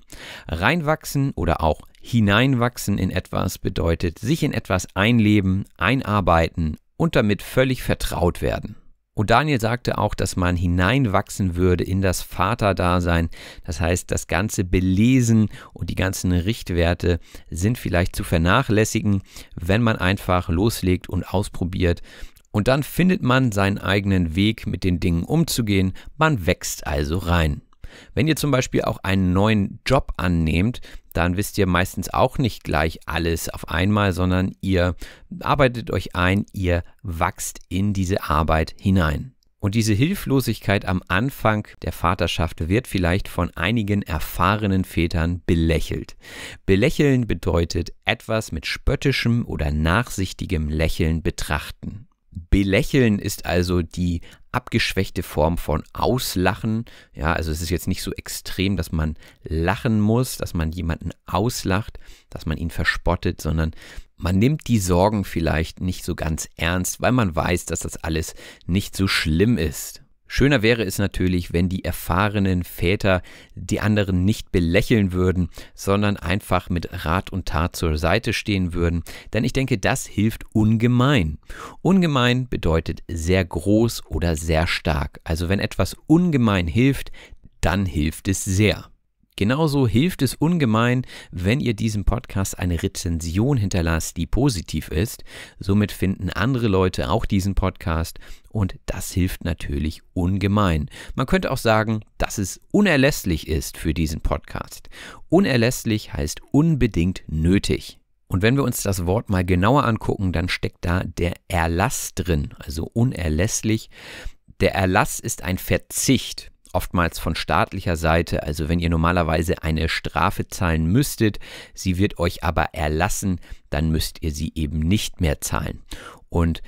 Reinwachsen oder auch Hineinwachsen in etwas bedeutet sich in etwas einleben, einarbeiten und damit völlig vertraut werden. Und Daniel sagte auch, dass man hineinwachsen würde in das Vaterdasein. Das heißt, das ganze Belesen und die ganzen Richtwerte sind vielleicht zu vernachlässigen, wenn man einfach loslegt und ausprobiert. Und dann findet man seinen eigenen Weg, mit den Dingen umzugehen. Man wächst also rein. Wenn ihr zum Beispiel auch einen neuen Job annehmt, dann wisst ihr meistens auch nicht gleich alles auf einmal, sondern ihr arbeitet euch ein, ihr wachst in diese Arbeit hinein. Und diese Hilflosigkeit am Anfang der Vaterschaft wird vielleicht von einigen erfahrenen Vätern belächelt. Belächeln bedeutet etwas mit spöttischem oder nachsichtigem Lächeln betrachten. Belächeln ist also die abgeschwächte Form von Auslachen. Ja, also es ist jetzt nicht so extrem, dass man lachen muss, dass man jemanden auslacht, dass man ihn verspottet, sondern man nimmt die Sorgen vielleicht nicht so ganz ernst, weil man weiß, dass das alles nicht so schlimm ist. Schöner wäre es natürlich, wenn die erfahrenen Väter die anderen nicht belächeln würden, sondern einfach mit Rat und Tat zur Seite stehen würden, denn ich denke, das hilft ungemein. Ungemein bedeutet sehr groß oder sehr stark. Also wenn etwas ungemein hilft, dann hilft es sehr. Genauso hilft es ungemein, wenn ihr diesem Podcast eine Rezension hinterlasst, die positiv ist. Somit finden andere Leute auch diesen Podcast und das hilft natürlich ungemein. Man könnte auch sagen, dass es unerlässlich ist für diesen Podcast. Unerlässlich heißt unbedingt nötig. Und wenn wir uns das Wort mal genauer angucken, dann steckt da der Erlass drin, also unerlässlich. Der Erlass ist ein Verzicht, oftmals von staatlicher Seite, also wenn ihr normalerweise eine Strafe zahlen müsstet, sie wird euch aber erlassen, dann müsst ihr sie eben nicht mehr zahlen. Und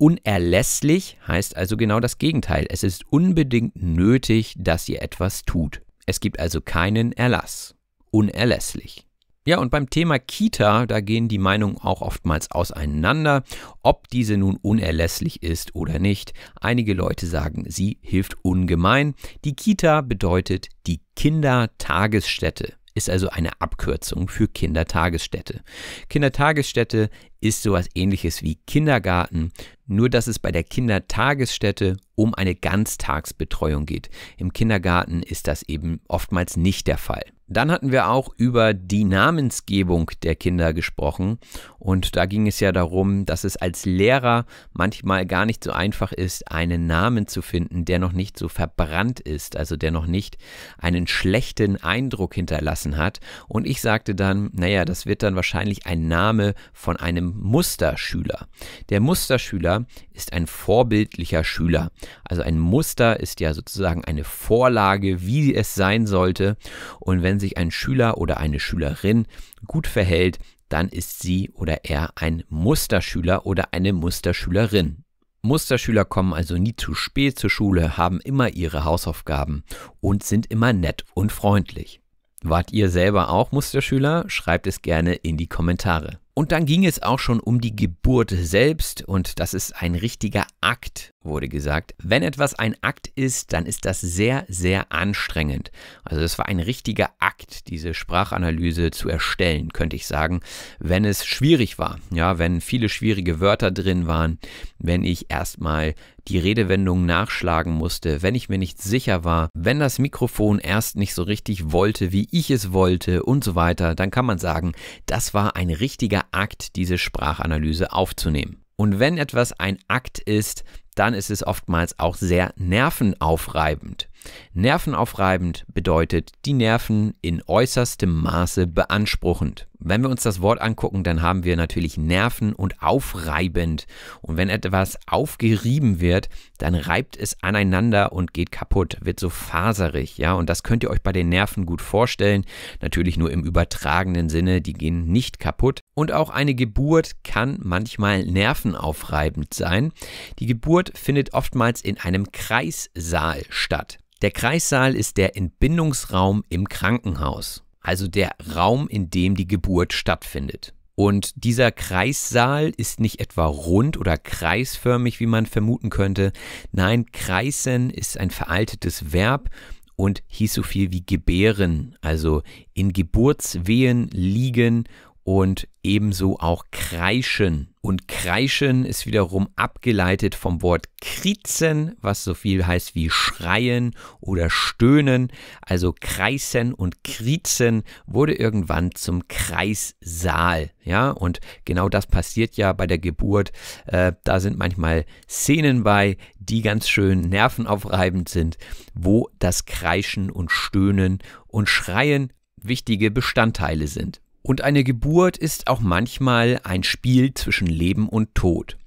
Unerlässlich heißt also genau das Gegenteil. Es ist unbedingt nötig, dass ihr etwas tut. Es gibt also keinen Erlass. Unerlässlich. Ja, und beim Thema Kita, da gehen die Meinungen auch oftmals auseinander, ob diese nun unerlässlich ist oder nicht. Einige Leute sagen, sie hilft ungemein. Die Kita bedeutet die Kindertagesstätte, ist also eine Abkürzung für Kindertagesstätte. Kindertagesstätte ist sowas ähnliches wie Kindergarten, nur dass es bei der Kindertagesstätte um eine Ganztagsbetreuung geht. Im Kindergarten ist das eben oftmals nicht der Fall. Dann hatten wir auch über die Namensgebung der Kinder gesprochen und da ging es ja darum, dass es als Lehrer manchmal gar nicht so einfach ist, einen Namen zu finden, der noch nicht so verbrannt ist, also der noch nicht einen schlechten Eindruck hinterlassen hat. Und ich sagte dann, naja, das wird dann wahrscheinlich ein Name von einem Musterschüler. Der Musterschüler ist ein vorbildlicher Schüler. Also ein Muster ist ja sozusagen eine Vorlage, wie es sein sollte. Und wenn sich ein Schüler oder eine Schülerin gut verhält, dann ist sie oder er ein Musterschüler oder eine Musterschülerin. Musterschüler kommen also nie zu spät zur Schule, haben immer ihre Hausaufgaben und sind immer nett und freundlich. Wart ihr selber auch Musterschüler? Schreibt es gerne in die Kommentare. Und dann ging es auch schon um die Geburt selbst und das ist ein richtiger Akt wurde gesagt. Wenn etwas ein Akt ist, dann ist das sehr, sehr anstrengend. Also es war ein richtiger Akt, diese Sprachanalyse zu erstellen, könnte ich sagen, wenn es schwierig war. Ja, wenn viele schwierige Wörter drin waren, wenn ich erstmal die Redewendung nachschlagen musste, wenn ich mir nicht sicher war, wenn das Mikrofon erst nicht so richtig wollte, wie ich es wollte und so weiter, dann kann man sagen, das war ein richtiger Akt, diese Sprachanalyse aufzunehmen. Und wenn etwas ein Akt ist, dann ist es oftmals auch sehr nervenaufreibend. Nervenaufreibend bedeutet die Nerven in äußerstem Maße beanspruchend. Wenn wir uns das Wort angucken, dann haben wir natürlich Nerven und aufreibend. Und wenn etwas aufgerieben wird, dann reibt es aneinander und geht kaputt, wird so faserig, ja. Und das könnt ihr euch bei den Nerven gut vorstellen. Natürlich nur im übertragenen Sinne, die gehen nicht kaputt. Und auch eine Geburt kann manchmal nervenaufreibend sein. Die Geburt findet oftmals in einem Kreissaal statt. Der Kreissaal ist der Entbindungsraum im Krankenhaus also der Raum, in dem die Geburt stattfindet. Und dieser Kreissaal ist nicht etwa rund oder kreisförmig, wie man vermuten könnte. Nein, kreisen ist ein veraltetes Verb und hieß so viel wie gebären, also in Geburtswehen liegen und ebenso auch kreischen. Und kreischen ist wiederum abgeleitet vom Wort kriezen, was so viel heißt wie schreien oder stöhnen. Also kreisen und kriezen wurde irgendwann zum Kreissaal. Ja, und genau das passiert ja bei der Geburt. Äh, da sind manchmal Szenen bei, die ganz schön nervenaufreibend sind, wo das Kreischen und Stöhnen und Schreien wichtige Bestandteile sind. Und eine Geburt ist auch manchmal ein Spiel zwischen Leben und Tod.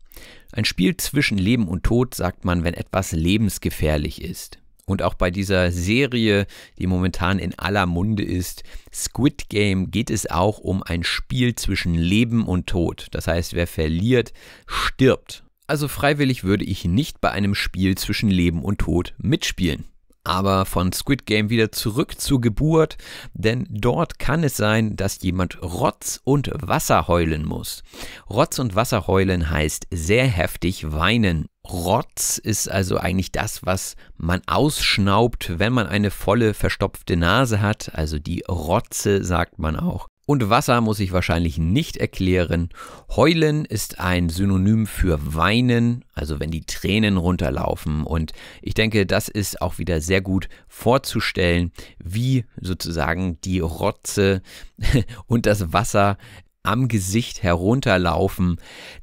Ein Spiel zwischen Leben und Tod sagt man, wenn etwas lebensgefährlich ist. Und auch bei dieser Serie, die momentan in aller Munde ist, Squid Game, geht es auch um ein Spiel zwischen Leben und Tod. Das heißt, wer verliert, stirbt. Also freiwillig würde ich nicht bei einem Spiel zwischen Leben und Tod mitspielen. Aber von Squid Game wieder zurück zur Geburt, denn dort kann es sein, dass jemand Rotz und Wasser heulen muss. Rotz und Wasser heulen heißt sehr heftig weinen. Rotz ist also eigentlich das, was man ausschnaubt, wenn man eine volle, verstopfte Nase hat. Also die Rotze sagt man auch. Und Wasser muss ich wahrscheinlich nicht erklären. Heulen ist ein Synonym für Weinen, also wenn die Tränen runterlaufen. Und ich denke, das ist auch wieder sehr gut vorzustellen, wie sozusagen die Rotze (laughs) und das Wasser am Gesicht herunterlaufen.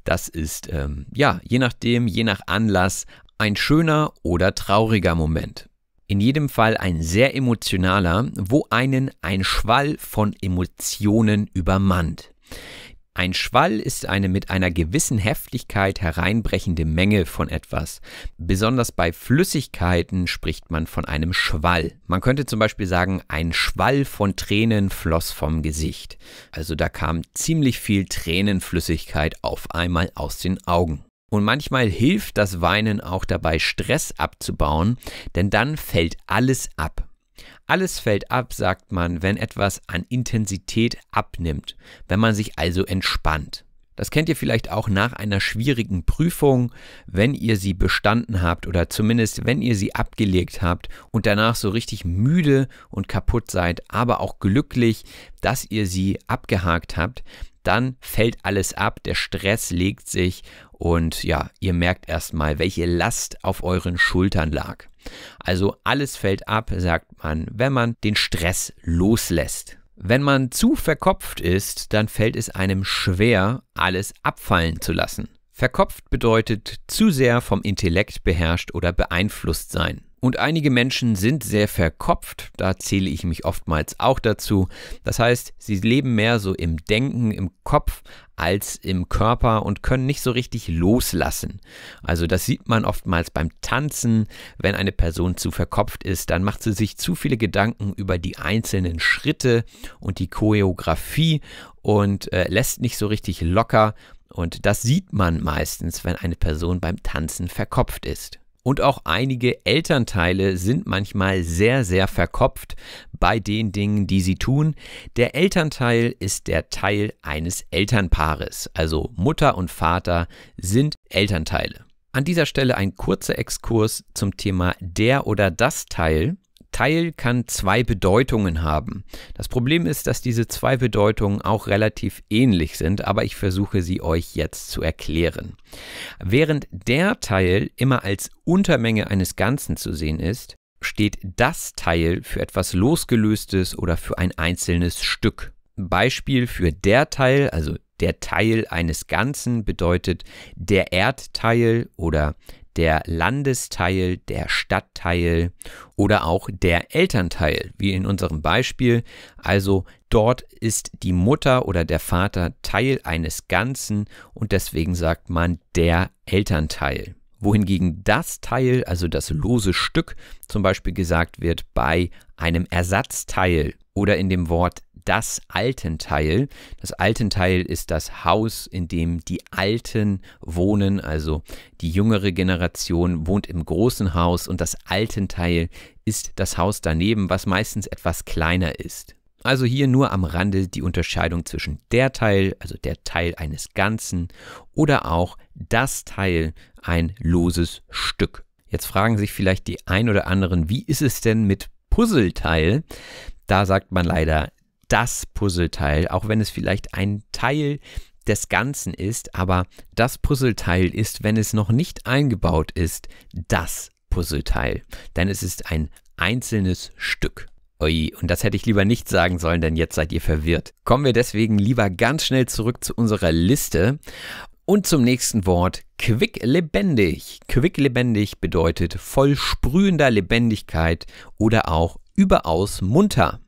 Das ist, ähm, ja, je nachdem, je nach Anlass, ein schöner oder trauriger Moment. In jedem Fall ein sehr emotionaler, wo einen ein Schwall von Emotionen übermannt. Ein Schwall ist eine mit einer gewissen Heftigkeit hereinbrechende Menge von etwas. Besonders bei Flüssigkeiten spricht man von einem Schwall. Man könnte zum Beispiel sagen, ein Schwall von Tränen floss vom Gesicht. Also da kam ziemlich viel Tränenflüssigkeit auf einmal aus den Augen. Und manchmal hilft das Weinen auch dabei, Stress abzubauen, denn dann fällt alles ab. Alles fällt ab, sagt man, wenn etwas an Intensität abnimmt, wenn man sich also entspannt. Das kennt ihr vielleicht auch nach einer schwierigen Prüfung, wenn ihr sie bestanden habt oder zumindest wenn ihr sie abgelegt habt und danach so richtig müde und kaputt seid, aber auch glücklich, dass ihr sie abgehakt habt, dann fällt alles ab, der Stress legt sich und ja, ihr merkt erstmal, welche Last auf euren Schultern lag. Also alles fällt ab, sagt man, wenn man den Stress loslässt. Wenn man zu verkopft ist, dann fällt es einem schwer, alles abfallen zu lassen. Verkopft bedeutet zu sehr vom Intellekt beherrscht oder beeinflusst sein. Und einige Menschen sind sehr verkopft, da zähle ich mich oftmals auch dazu. Das heißt, sie leben mehr so im Denken, im Kopf als im Körper und können nicht so richtig loslassen. Also das sieht man oftmals beim Tanzen. Wenn eine Person zu verkopft ist, dann macht sie sich zu viele Gedanken über die einzelnen Schritte und die Choreografie und äh, lässt nicht so richtig locker. Und das sieht man meistens, wenn eine Person beim Tanzen verkopft ist. Und auch einige Elternteile sind manchmal sehr, sehr verkopft bei den Dingen, die sie tun. Der Elternteil ist der Teil eines Elternpaares. Also Mutter und Vater sind Elternteile. An dieser Stelle ein kurzer Exkurs zum Thema der oder das Teil. Teil kann zwei Bedeutungen haben. Das Problem ist, dass diese zwei Bedeutungen auch relativ ähnlich sind, aber ich versuche sie euch jetzt zu erklären. Während der Teil immer als Untermenge eines Ganzen zu sehen ist, steht das Teil für etwas Losgelöstes oder für ein einzelnes Stück. Beispiel für der Teil, also der Teil eines Ganzen bedeutet der Erdteil oder der Landesteil, der Stadtteil oder auch der Elternteil, wie in unserem Beispiel. Also dort ist die Mutter oder der Vater Teil eines Ganzen und deswegen sagt man der Elternteil wohingegen das Teil, also das lose Stück, zum Beispiel gesagt wird bei einem Ersatzteil oder in dem Wort das Altenteil. Das Altenteil ist das Haus, in dem die Alten wohnen, also die jüngere Generation wohnt im großen Haus und das Altenteil ist das Haus daneben, was meistens etwas kleiner ist. Also hier nur am Rande die Unterscheidung zwischen der Teil, also der Teil eines Ganzen, oder auch das Teil, ein loses Stück. Jetzt fragen sich vielleicht die ein oder anderen, wie ist es denn mit Puzzleteil? Da sagt man leider das Puzzleteil, auch wenn es vielleicht ein Teil des Ganzen ist, aber das Puzzleteil ist, wenn es noch nicht eingebaut ist, das Puzzleteil. Denn es ist ein einzelnes Stück. Ui, und das hätte ich lieber nicht sagen sollen, denn jetzt seid ihr verwirrt. Kommen wir deswegen lieber ganz schnell zurück zu unserer Liste und zum nächsten Wort quicklebendig. Quicklebendig bedeutet voll sprühender Lebendigkeit oder auch überaus munter.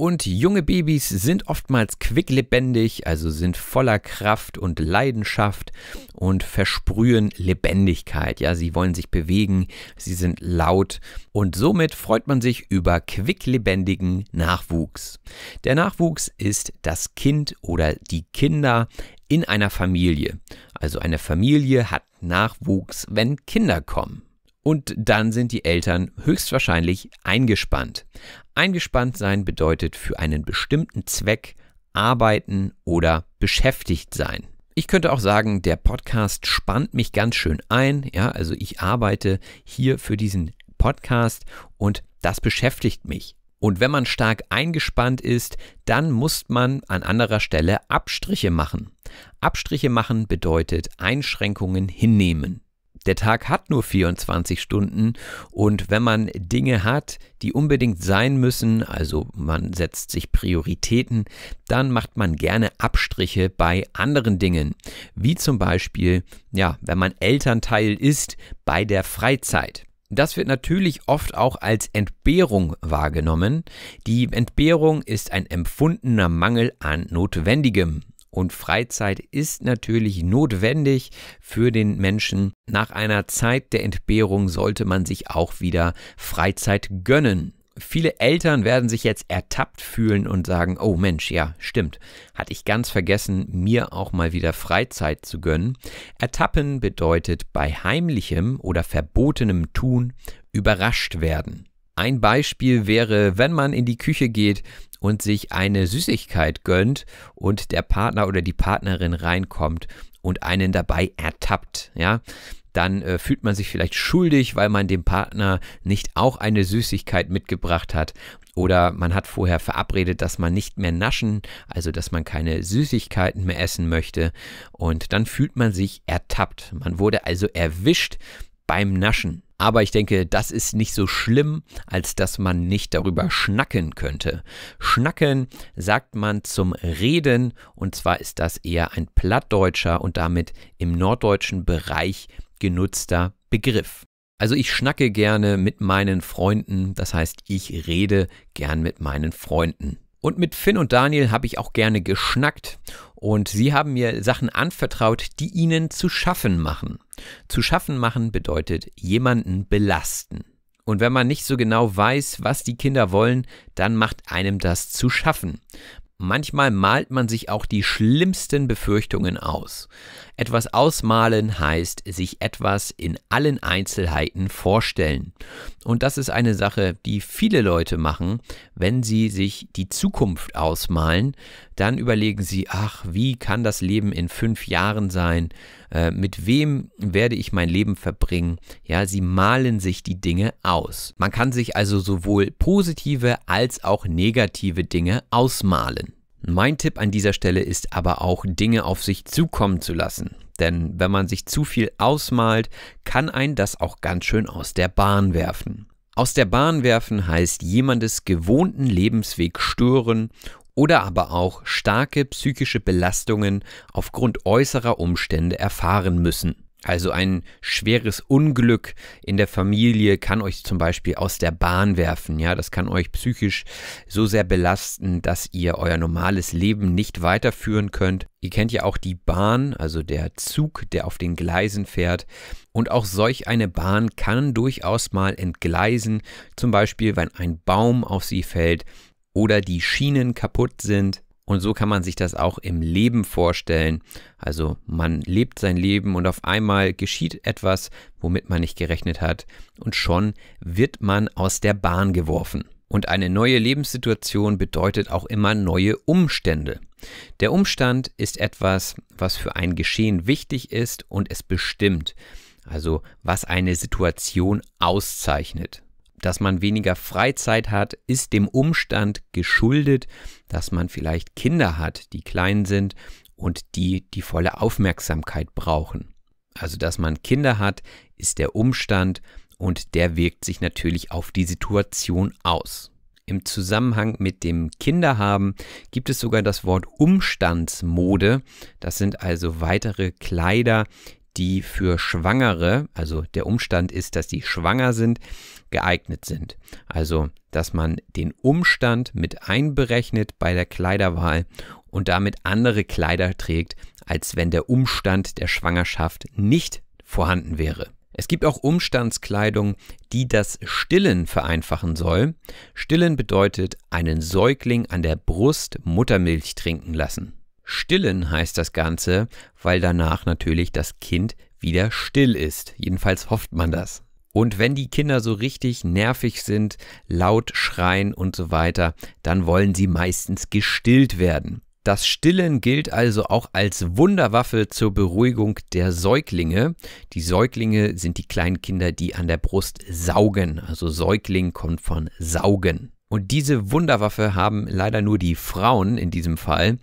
Und junge Babys sind oftmals quicklebendig, also sind voller Kraft und Leidenschaft und versprühen Lebendigkeit. Ja, sie wollen sich bewegen, sie sind laut und somit freut man sich über quicklebendigen Nachwuchs. Der Nachwuchs ist das Kind oder die Kinder in einer Familie. Also eine Familie hat Nachwuchs, wenn Kinder kommen und dann sind die Eltern höchstwahrscheinlich eingespannt. Eingespannt sein bedeutet für einen bestimmten Zweck arbeiten oder beschäftigt sein. Ich könnte auch sagen, der Podcast spannt mich ganz schön ein. Ja, also ich arbeite hier für diesen Podcast und das beschäftigt mich. Und wenn man stark eingespannt ist, dann muss man an anderer Stelle Abstriche machen. Abstriche machen bedeutet Einschränkungen hinnehmen. Der Tag hat nur 24 Stunden und wenn man Dinge hat, die unbedingt sein müssen, also man setzt sich Prioritäten, dann macht man gerne Abstriche bei anderen Dingen, wie zum Beispiel, ja, wenn man Elternteil ist, bei der Freizeit. Das wird natürlich oft auch als Entbehrung wahrgenommen. Die Entbehrung ist ein empfundener Mangel an Notwendigem und Freizeit ist natürlich notwendig für den Menschen. Nach einer Zeit der Entbehrung sollte man sich auch wieder Freizeit gönnen. Viele Eltern werden sich jetzt ertappt fühlen und sagen, oh Mensch, ja, stimmt, hatte ich ganz vergessen, mir auch mal wieder Freizeit zu gönnen. Ertappen bedeutet bei heimlichem oder verbotenem Tun überrascht werden. Ein Beispiel wäre, wenn man in die Küche geht und sich eine Süßigkeit gönnt und der Partner oder die Partnerin reinkommt und einen dabei ertappt, ja, dann äh, fühlt man sich vielleicht schuldig, weil man dem Partner nicht auch eine Süßigkeit mitgebracht hat oder man hat vorher verabredet, dass man nicht mehr naschen, also dass man keine Süßigkeiten mehr essen möchte und dann fühlt man sich ertappt. Man wurde also erwischt beim Naschen. Aber ich denke, das ist nicht so schlimm, als dass man nicht darüber schnacken könnte. Schnacken sagt man zum Reden und zwar ist das eher ein plattdeutscher und damit im norddeutschen Bereich genutzter Begriff. Also ich schnacke gerne mit meinen Freunden, das heißt ich rede gern mit meinen Freunden. Und mit Finn und Daniel habe ich auch gerne geschnackt und sie haben mir Sachen anvertraut, die ihnen zu schaffen machen. Zu schaffen machen bedeutet jemanden belasten. Und wenn man nicht so genau weiß, was die Kinder wollen, dann macht einem das zu schaffen. Manchmal malt man sich auch die schlimmsten Befürchtungen aus. Etwas ausmalen heißt sich etwas in allen Einzelheiten vorstellen. Und das ist eine Sache, die viele Leute machen, wenn sie sich die Zukunft ausmalen. Dann überlegen sie, ach, wie kann das Leben in fünf Jahren sein? Äh, mit wem werde ich mein Leben verbringen? Ja, sie malen sich die Dinge aus. Man kann sich also sowohl positive als auch negative Dinge ausmalen. Mein Tipp an dieser Stelle ist aber auch, Dinge auf sich zukommen zu lassen. Denn wenn man sich zu viel ausmalt, kann ein das auch ganz schön aus der Bahn werfen. Aus der Bahn werfen heißt jemandes gewohnten Lebensweg stören oder aber auch starke psychische Belastungen aufgrund äußerer Umstände erfahren müssen. Also ein schweres Unglück in der Familie kann euch zum Beispiel aus der Bahn werfen. Ja, das kann euch psychisch so sehr belasten, dass ihr euer normales Leben nicht weiterführen könnt. Ihr kennt ja auch die Bahn, also der Zug, der auf den Gleisen fährt. Und auch solch eine Bahn kann durchaus mal entgleisen, zum Beispiel wenn ein Baum auf sie fällt oder die Schienen kaputt sind. Und so kann man sich das auch im Leben vorstellen. Also man lebt sein Leben und auf einmal geschieht etwas, womit man nicht gerechnet hat. Und schon wird man aus der Bahn geworfen. Und eine neue Lebenssituation bedeutet auch immer neue Umstände. Der Umstand ist etwas, was für ein Geschehen wichtig ist und es bestimmt. Also was eine Situation auszeichnet dass man weniger Freizeit hat, ist dem Umstand geschuldet, dass man vielleicht Kinder hat, die klein sind und die die volle Aufmerksamkeit brauchen. Also dass man Kinder hat, ist der Umstand und der wirkt sich natürlich auf die Situation aus. Im Zusammenhang mit dem Kinderhaben gibt es sogar das Wort Umstandsmode. Das sind also weitere Kleider, die für Schwangere, also der Umstand ist, dass sie schwanger sind, geeignet sind. Also, dass man den Umstand mit einberechnet bei der Kleiderwahl und damit andere Kleider trägt, als wenn der Umstand der Schwangerschaft nicht vorhanden wäre. Es gibt auch Umstandskleidung, die das Stillen vereinfachen soll. Stillen bedeutet einen Säugling an der Brust Muttermilch trinken lassen. Stillen heißt das Ganze, weil danach natürlich das Kind wieder still ist. Jedenfalls hofft man das. Und wenn die Kinder so richtig nervig sind, laut schreien und so weiter, dann wollen sie meistens gestillt werden. Das Stillen gilt also auch als Wunderwaffe zur Beruhigung der Säuglinge. Die Säuglinge sind die kleinen Kinder, die an der Brust saugen. Also Säugling kommt von saugen. Und diese Wunderwaffe haben leider nur die Frauen in diesem Fall,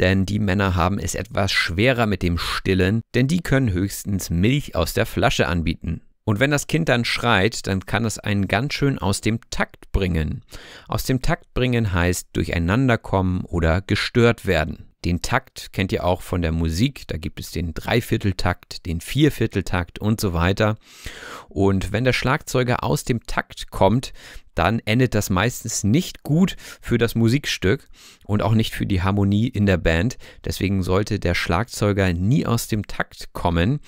denn die Männer haben es etwas schwerer mit dem Stillen, denn die können höchstens Milch aus der Flasche anbieten. Und wenn das Kind dann schreit, dann kann es einen ganz schön aus dem Takt bringen. Aus dem Takt bringen heißt durcheinanderkommen oder gestört werden. Den Takt kennt ihr auch von der Musik, da gibt es den Dreivierteltakt, den Viervierteltakt und so weiter. Und wenn der Schlagzeuger aus dem Takt kommt, dann endet das meistens nicht gut für das Musikstück und auch nicht für die Harmonie in der Band. Deswegen sollte der Schlagzeuger nie aus dem Takt kommen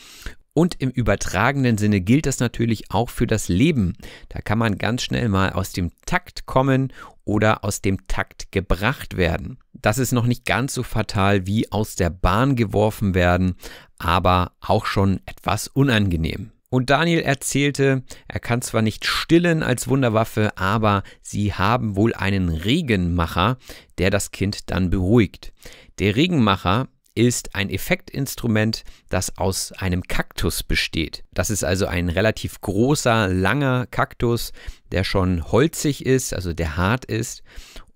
und im übertragenen Sinne gilt das natürlich auch für das Leben. Da kann man ganz schnell mal aus dem Takt kommen oder aus dem Takt gebracht werden. Das ist noch nicht ganz so fatal wie aus der Bahn geworfen werden, aber auch schon etwas unangenehm. Und Daniel erzählte, er kann zwar nicht stillen als Wunderwaffe, aber sie haben wohl einen Regenmacher, der das Kind dann beruhigt. Der Regenmacher ist ein Effektinstrument, das aus einem Kaktus besteht. Das ist also ein relativ großer, langer Kaktus, der schon holzig ist, also der hart ist.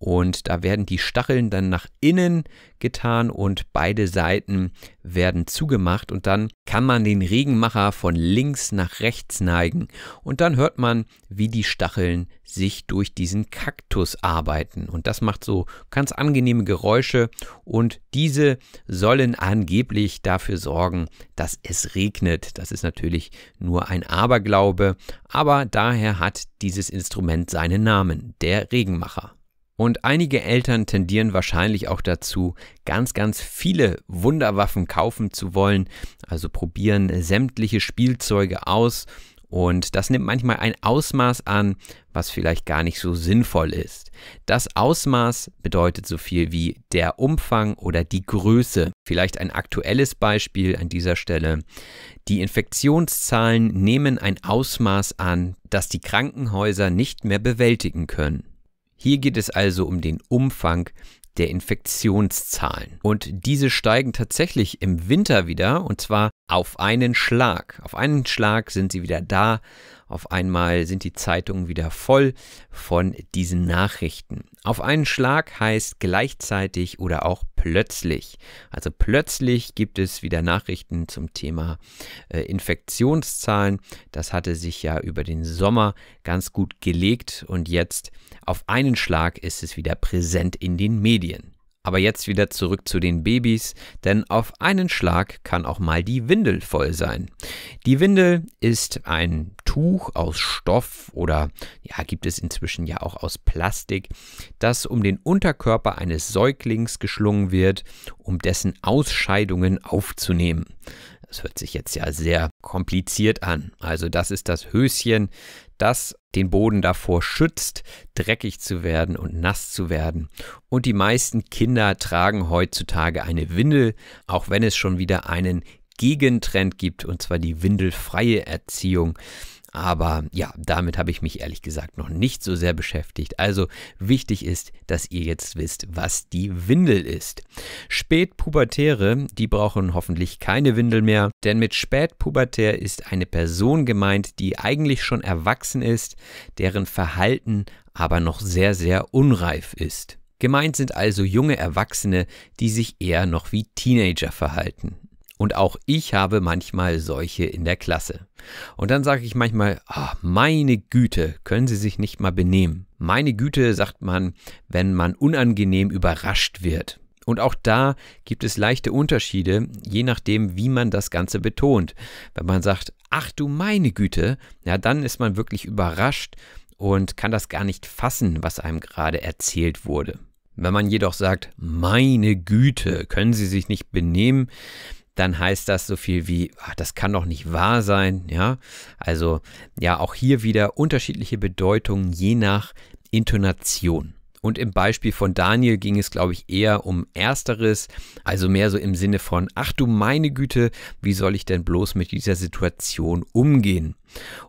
Und da werden die Stacheln dann nach innen getan und beide Seiten werden zugemacht. Und dann kann man den Regenmacher von links nach rechts neigen. Und dann hört man, wie die Stacheln sich durch diesen Kaktus arbeiten. Und das macht so ganz angenehme Geräusche. Und diese sollen angeblich dafür sorgen, dass es regnet. Das ist natürlich nur ein Aberglaube. Aber daher hat dieses Instrument seinen Namen, der Regenmacher. Und einige Eltern tendieren wahrscheinlich auch dazu, ganz, ganz viele Wunderwaffen kaufen zu wollen. Also probieren sämtliche Spielzeuge aus. Und das nimmt manchmal ein Ausmaß an, was vielleicht gar nicht so sinnvoll ist. Das Ausmaß bedeutet so viel wie der Umfang oder die Größe. Vielleicht ein aktuelles Beispiel an dieser Stelle. Die Infektionszahlen nehmen ein Ausmaß an, das die Krankenhäuser nicht mehr bewältigen können. Hier geht es also um den Umfang der Infektionszahlen. Und diese steigen tatsächlich im Winter wieder, und zwar auf einen Schlag. Auf einen Schlag sind sie wieder da. Auf einmal sind die Zeitungen wieder voll von diesen Nachrichten. Auf einen Schlag heißt gleichzeitig oder auch plötzlich. Also plötzlich gibt es wieder Nachrichten zum Thema äh, Infektionszahlen. Das hatte sich ja über den Sommer ganz gut gelegt und jetzt auf einen Schlag ist es wieder präsent in den Medien. Aber jetzt wieder zurück zu den Babys, denn auf einen Schlag kann auch mal die Windel voll sein. Die Windel ist ein Tuch aus Stoff oder ja, gibt es inzwischen ja auch aus Plastik, das um den Unterkörper eines Säuglings geschlungen wird, um dessen Ausscheidungen aufzunehmen. Das hört sich jetzt ja sehr kompliziert an. Also das ist das Höschen, das den Boden davor schützt, dreckig zu werden und nass zu werden. Und die meisten Kinder tragen heutzutage eine Windel, auch wenn es schon wieder einen Gegentrend gibt, und zwar die windelfreie Erziehung. Aber ja, damit habe ich mich ehrlich gesagt noch nicht so sehr beschäftigt. Also wichtig ist, dass ihr jetzt wisst, was die Windel ist. Spätpubertäre, die brauchen hoffentlich keine Windel mehr, denn mit spätpubertär ist eine Person gemeint, die eigentlich schon erwachsen ist, deren Verhalten aber noch sehr, sehr unreif ist. Gemeint sind also junge Erwachsene, die sich eher noch wie Teenager verhalten. Und auch ich habe manchmal solche in der Klasse. Und dann sage ich manchmal, ach, meine Güte, können Sie sich nicht mal benehmen. Meine Güte sagt man, wenn man unangenehm überrascht wird. Und auch da gibt es leichte Unterschiede, je nachdem, wie man das Ganze betont. Wenn man sagt, ach du meine Güte, ja, dann ist man wirklich überrascht und kann das gar nicht fassen, was einem gerade erzählt wurde. Wenn man jedoch sagt, meine Güte, können Sie sich nicht benehmen, dann heißt das so viel wie, ach, das kann doch nicht wahr sein. Ja, also ja, auch hier wieder unterschiedliche Bedeutungen je nach Intonation. Und im Beispiel von Daniel ging es, glaube ich, eher um Ersteres, also mehr so im Sinne von, ach du meine Güte, wie soll ich denn bloß mit dieser Situation umgehen?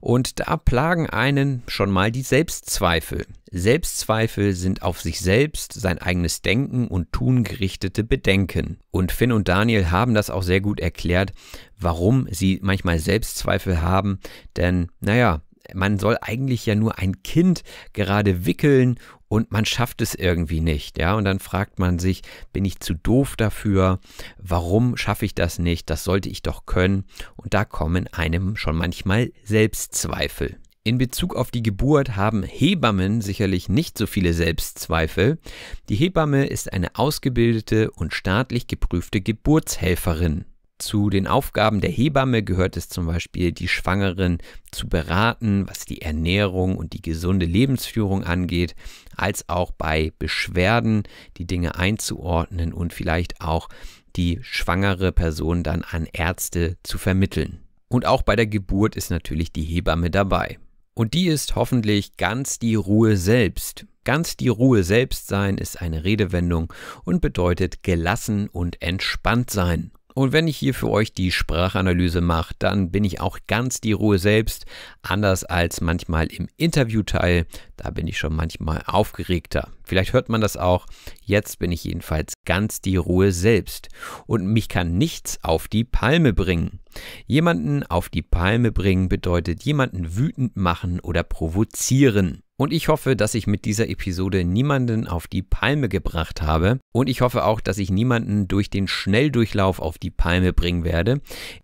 Und da plagen einen schon mal die Selbstzweifel. Selbstzweifel sind auf sich selbst, sein eigenes Denken und Tun gerichtete Bedenken. Und Finn und Daniel haben das auch sehr gut erklärt, warum sie manchmal Selbstzweifel haben, denn naja, man soll eigentlich ja nur ein Kind gerade wickeln und man schafft es irgendwie nicht, ja? Und dann fragt man sich, bin ich zu doof dafür? Warum schaffe ich das nicht? Das sollte ich doch können. Und da kommen einem schon manchmal Selbstzweifel. In Bezug auf die Geburt haben Hebammen sicherlich nicht so viele Selbstzweifel. Die Hebamme ist eine ausgebildete und staatlich geprüfte Geburtshelferin. Zu den Aufgaben der Hebamme gehört es zum Beispiel, die Schwangeren zu beraten, was die Ernährung und die gesunde Lebensführung angeht, als auch bei Beschwerden die Dinge einzuordnen und vielleicht auch die schwangere Person dann an Ärzte zu vermitteln. Und auch bei der Geburt ist natürlich die Hebamme dabei. Und die ist hoffentlich ganz die Ruhe selbst. Ganz die Ruhe selbst sein ist eine Redewendung und bedeutet gelassen und entspannt sein. Und wenn ich hier für euch die Sprachanalyse mache, dann bin ich auch ganz die Ruhe selbst, anders als manchmal im Interviewteil. Da bin ich schon manchmal aufgeregter. Vielleicht hört man das auch. Jetzt bin ich jedenfalls ganz die Ruhe selbst. Und mich kann nichts auf die Palme bringen. Jemanden auf die Palme bringen bedeutet jemanden wütend machen oder provozieren. Und ich hoffe, dass ich mit dieser Episode niemanden auf die Palme gebracht habe. Und ich hoffe auch, dass ich niemanden durch den Schnelldurchlauf auf die Palme bringen werde.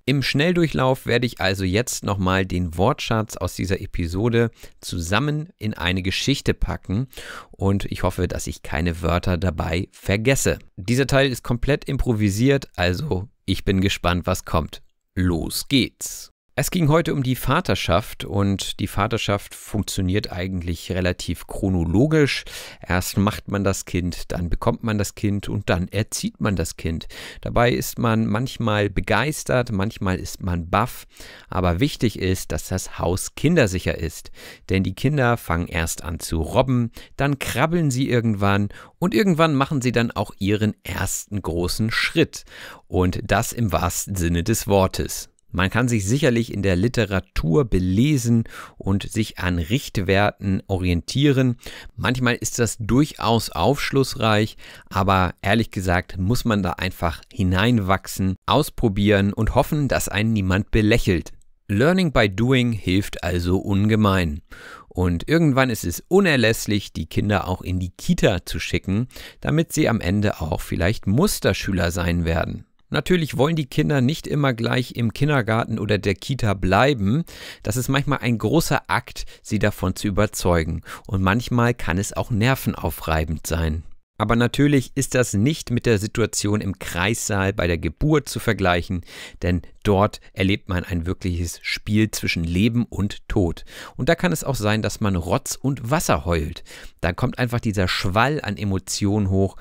Im Schnelldurchlauf werde ich also jetzt nochmal den Wortschatz aus dieser Episode zusammen in eine eine Geschichte packen und ich hoffe, dass ich keine Wörter dabei vergesse. Dieser Teil ist komplett improvisiert, also ich bin gespannt, was kommt. Los geht's! Es ging heute um die Vaterschaft und die Vaterschaft funktioniert eigentlich relativ chronologisch. Erst macht man das Kind, dann bekommt man das Kind und dann erzieht man das Kind. Dabei ist man manchmal begeistert, manchmal ist man baff, aber wichtig ist, dass das Haus kindersicher ist, denn die Kinder fangen erst an zu robben, dann krabbeln sie irgendwann und irgendwann machen sie dann auch ihren ersten großen Schritt und das im wahrsten Sinne des Wortes. Man kann sich sicherlich in der Literatur belesen und sich an Richtwerten orientieren. Manchmal ist das durchaus aufschlussreich, aber ehrlich gesagt muss man da einfach hineinwachsen, ausprobieren und hoffen, dass einen niemand belächelt. Learning by Doing hilft also ungemein. Und irgendwann ist es unerlässlich, die Kinder auch in die Kita zu schicken, damit sie am Ende auch vielleicht Musterschüler sein werden. Natürlich wollen die Kinder nicht immer gleich im Kindergarten oder der Kita bleiben. Das ist manchmal ein großer Akt, sie davon zu überzeugen. Und manchmal kann es auch nervenaufreibend sein. Aber natürlich ist das nicht mit der Situation im Kreissaal bei der Geburt zu vergleichen, denn dort erlebt man ein wirkliches Spiel zwischen Leben und Tod. Und da kann es auch sein, dass man Rotz und Wasser heult. Da kommt einfach dieser Schwall an Emotionen hoch,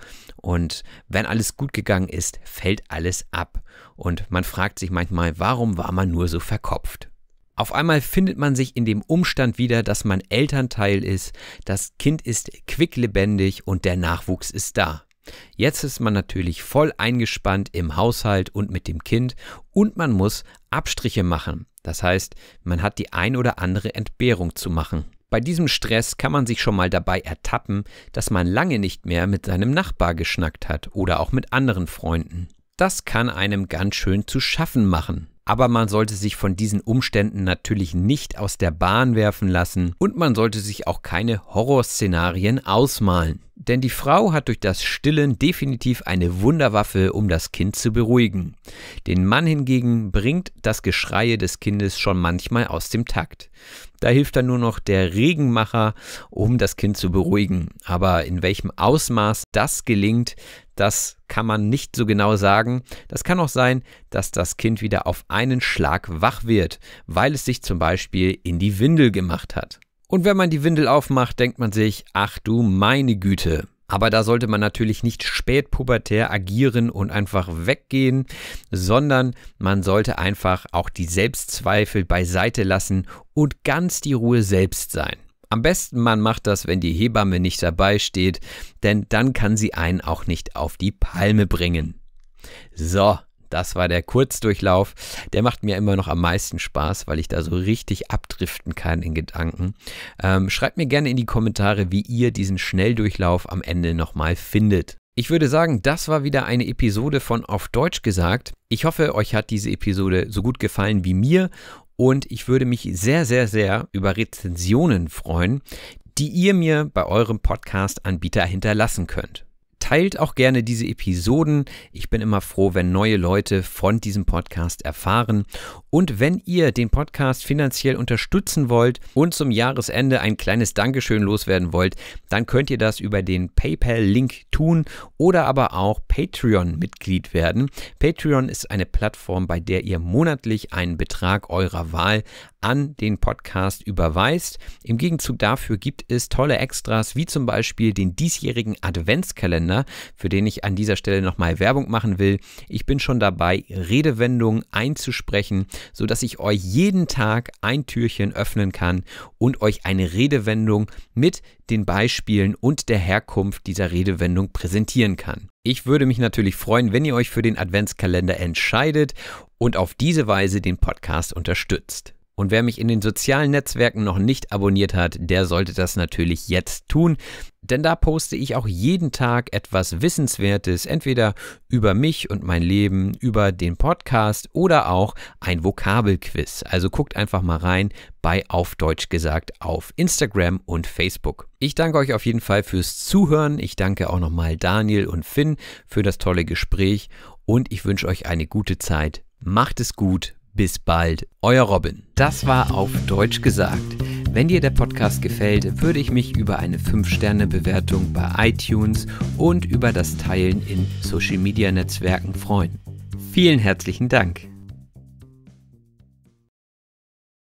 und wenn alles gut gegangen ist, fällt alles ab. Und man fragt sich manchmal, warum war man nur so verkopft? Auf einmal findet man sich in dem Umstand wieder, dass man Elternteil ist, das Kind ist quicklebendig und der Nachwuchs ist da. Jetzt ist man natürlich voll eingespannt im Haushalt und mit dem Kind und man muss Abstriche machen. Das heißt, man hat die ein oder andere Entbehrung zu machen. Bei diesem Stress kann man sich schon mal dabei ertappen, dass man lange nicht mehr mit seinem Nachbar geschnackt hat oder auch mit anderen Freunden. Das kann einem ganz schön zu schaffen machen. Aber man sollte sich von diesen Umständen natürlich nicht aus der Bahn werfen lassen und man sollte sich auch keine Horrorszenarien ausmalen. Denn die Frau hat durch das Stillen definitiv eine Wunderwaffe, um das Kind zu beruhigen. Den Mann hingegen bringt das Geschreie des Kindes schon manchmal aus dem Takt. Da hilft dann nur noch der Regenmacher, um das Kind zu beruhigen. Aber in welchem Ausmaß das gelingt, das kann man nicht so genau sagen. Das kann auch sein, dass das Kind wieder auf einen Schlag wach wird, weil es sich zum Beispiel in die Windel gemacht hat. Und wenn man die Windel aufmacht, denkt man sich, ach du meine Güte. Aber da sollte man natürlich nicht spätpubertär agieren und einfach weggehen, sondern man sollte einfach auch die Selbstzweifel beiseite lassen und ganz die Ruhe selbst sein. Am besten man macht das, wenn die Hebamme nicht dabei steht, denn dann kann sie einen auch nicht auf die Palme bringen. So, das war der Kurzdurchlauf. Der macht mir immer noch am meisten Spaß, weil ich da so richtig abdriften kann in Gedanken. Ähm, schreibt mir gerne in die Kommentare, wie ihr diesen Schnelldurchlauf am Ende nochmal findet. Ich würde sagen, das war wieder eine Episode von Auf Deutsch gesagt. Ich hoffe, euch hat diese Episode so gut gefallen wie mir und ich würde mich sehr, sehr, sehr über Rezensionen freuen, die ihr mir bei eurem Podcast-Anbieter hinterlassen könnt. Teilt auch gerne diese Episoden. Ich bin immer froh, wenn neue Leute von diesem Podcast erfahren. Und wenn ihr den Podcast finanziell unterstützen wollt und zum Jahresende ein kleines Dankeschön loswerden wollt, dann könnt ihr das über den PayPal-Link tun oder aber auch Patreon-Mitglied werden. Patreon ist eine Plattform, bei der ihr monatlich einen Betrag eurer Wahl an den Podcast überweist. Im Gegenzug dafür gibt es tolle Extras, wie zum Beispiel den diesjährigen Adventskalender, für den ich an dieser Stelle nochmal Werbung machen will. Ich bin schon dabei, Redewendungen einzusprechen, sodass ich euch jeden Tag ein Türchen öffnen kann und euch eine Redewendung mit den Beispielen und der Herkunft dieser Redewendung präsentieren kann. Ich würde mich natürlich freuen, wenn ihr euch für den Adventskalender entscheidet und auf diese Weise den Podcast unterstützt. Und wer mich in den sozialen Netzwerken noch nicht abonniert hat, der sollte das natürlich jetzt tun, denn da poste ich auch jeden Tag etwas Wissenswertes, entweder über mich und mein Leben, über den Podcast oder auch ein Vokabelquiz. Also guckt einfach mal rein bei Auf Deutsch gesagt auf Instagram und Facebook. Ich danke euch auf jeden Fall fürs Zuhören. Ich danke auch nochmal Daniel und Finn für das tolle Gespräch und ich wünsche euch eine gute Zeit. Macht es gut bis bald, euer Robin. Das war auf Deutsch gesagt. Wenn dir der Podcast gefällt, würde ich mich über eine 5-Sterne-Bewertung bei iTunes und über das Teilen in Social-Media-Netzwerken freuen. Vielen herzlichen Dank.